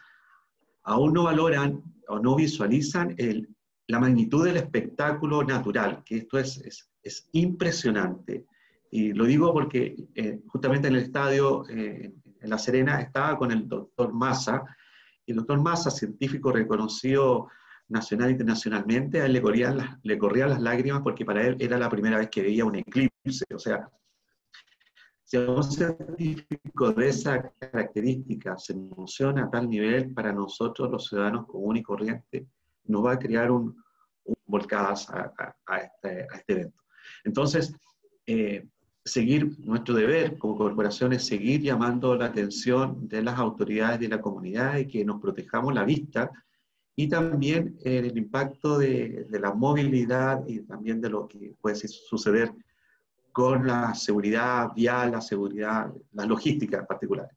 aún no valoran o no visualizan el, la magnitud del espectáculo natural, que esto es, es, es impresionante. Y lo digo porque eh, justamente en el estadio, eh, en La Serena, estaba con el doctor Massa, y el doctor Massa, científico reconocido, nacional e internacionalmente, a él le corrían, las, le corrían las lágrimas porque para él era la primera vez que veía un eclipse. O sea, si un científico de esa característica se emociona a tal nivel, para nosotros los ciudadanos comunes y corrientes, nos va a crear un, un volcadas a, este, este, evento. Entonces, eh, seguir, nuestro deber como corporación es seguir llamando la atención de las autoridades de la comunidad y que nos protejamos la vista y también eh, el impacto de, la movilidad y también de lo que puede suceder con la seguridad vial, la seguridad, la logística en particular.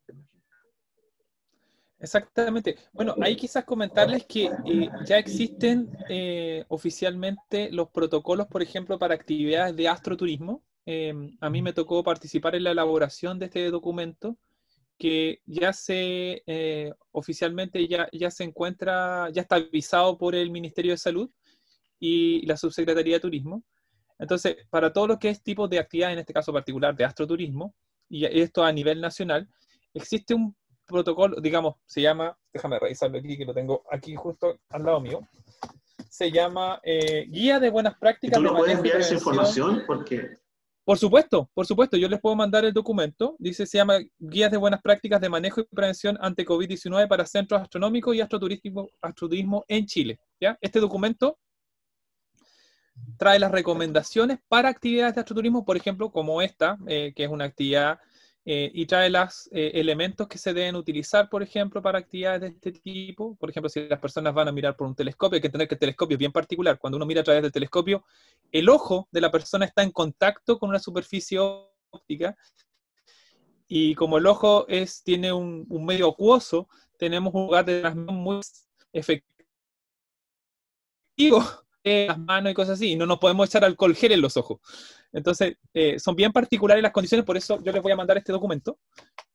Exactamente. Bueno, ahí quizás comentarles que eh, ya existen eh, oficialmente los protocolos, por ejemplo, para actividades de astroturismo. Em, a mí me tocó participar en la elaboración de este documento que ya se eh, oficialmente ya, ya se encuentra, ya está avisado por el Ministerio de Salud y la Subsecretaría de Turismo. Entonces, para todo lo que es tipo de actividad, en este caso particular de astroturismo, y esto a nivel nacional, existe un protocolo, digamos, se llama, déjame revisarlo aquí, que lo tengo aquí justo al lado mío, se llama eh, Guía de Buenas Prácticas. ¿Tú puedes enviar esa información? Porque por supuesto, por supuesto, yo les puedo mandar el documento. Dice, se llama Guías de Buenas Prácticas de Manejo y Prevención ante COVID-19 para Centros Astronómicos y astroturismo, astroturismo, en Chile. ¿ya? Este documento trae las recomendaciones para actividades de astroturismo, por ejemplo, como esta, eh, que es una actividad eh, y trae los eh, elementos que se deben utilizar, por ejemplo, para actividades de este tipo. Por ejemplo, si las personas van a mirar por un telescopio, hay que tener que telescopio bien particular. Cuando uno mira a través del telescopio, el ojo de la persona está en contacto con una superficie óptica y como el ojo es, tiene un, medio acuoso, tenemos un lugar de transmisión muy efectivo en las manos y cosas así, y no nos podemos echar alcohol gel en los ojos. Entonces, eh, son bien particulares las condiciones, por eso yo les voy a mandar este documento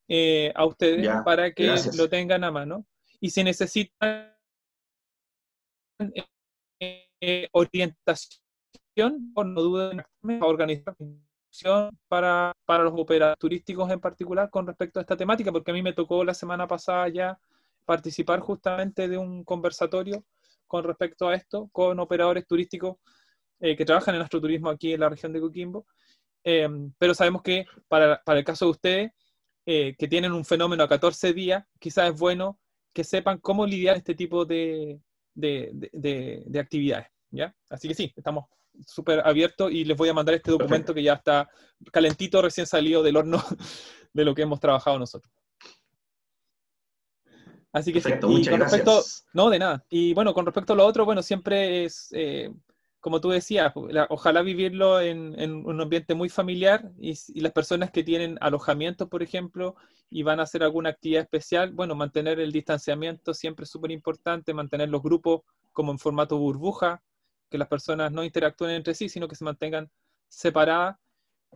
eh, a ustedes para que lo tengan a mano. Y si necesitan eh, orientación, por no duden en organizar para, para los operadores turísticos en particular con respecto a esta temática, porque a mí me tocó la semana pasada ya participar justamente de un conversatorio con respecto a esto, con operadores turísticos eh, que trabajan en astroturismo aquí en la región de Coquimbo, em, pero sabemos que para, el caso de ustedes, eh, que tienen un fenómeno a 14 días, quizás es bueno que sepan cómo lidiar este tipo de, actividades. ¿ya? Así que sí, estamos súper abiertos y les voy a mandar este documento que ya está calentito, recién salido del horno de lo que hemos trabajado nosotros. Así que Perfecto, muchas gracias. no, de nada. Y bueno, con respecto a lo otro, bueno, siempre es eh, como tú decías, ojalá vivirlo en, un ambiente muy familiar y, las personas que tienen alojamiento, por ejemplo, y van a hacer alguna actividad especial, bueno, mantener el distanciamiento siempre es súper importante, mantener los grupos como en formato burbuja, que las personas no interactúen entre sí, sino que se mantengan separadas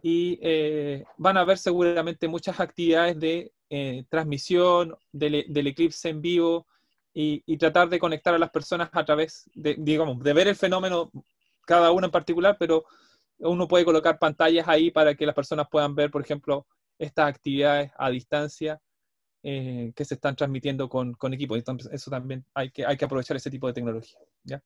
y eh, van a haber seguramente muchas actividades de eh, transmisión del eclipse en vivo, y, tratar de conectar a las personas a través de, digamos, de ver el fenómeno, cada uno en particular, pero uno puede colocar pantallas ahí para que las personas puedan ver, por ejemplo, estas actividades a distancia eh, que se están transmitiendo con, con equipos. Entonces, eso también hay que, hay que aprovechar ese tipo de tecnología. ¿ya?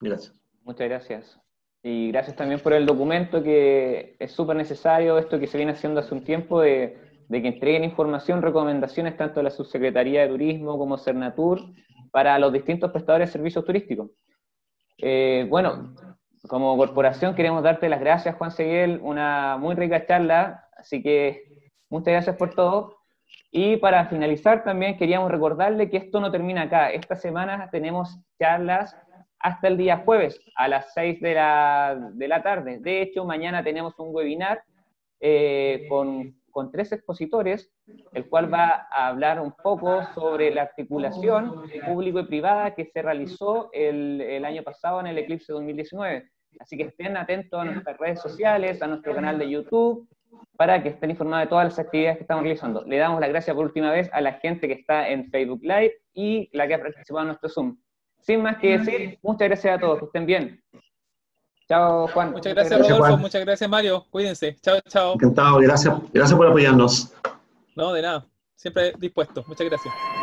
Gracias. Muchas gracias. Y gracias también por el documento que es súper necesario, esto que se viene haciendo hace un tiempo de de que entreguen información, recomendaciones tanto de la Subsecretaría de Turismo como Cernatur para los distintos prestadores de servicios turísticos. Eh, bueno, como corporación queremos darte las gracias, Juan Seguel. una muy rica charla, así que muchas gracias por todo. Y para finalizar también queríamos recordarle que esto no termina acá. Esta semana tenemos charlas hasta el día jueves a las 6 de la, de la tarde. De hecho, mañana tenemos un webinar eh, con con tres expositores, el cual va a hablar un poco sobre la articulación público y privada que se realizó el, el año pasado en el eclipse 2019. Así que estén atentos a nuestras redes sociales, a nuestro canal de YouTube, para que estén informados de todas las actividades que estamos realizando. Le damos las gracias por última vez a la gente que está en Facebook Live y la que ha participado en nuestro Zoom. Sin más que decir, muchas gracias a todos, que estén bien. Chao, Juan. Muchas gracias, Rodolfo. Muchas gracias, Mario. Cuídense. Chao, chao. Encantado. Gracias, gracias por apoyarnos. No, de nada. Siempre dispuesto. Muchas gracias.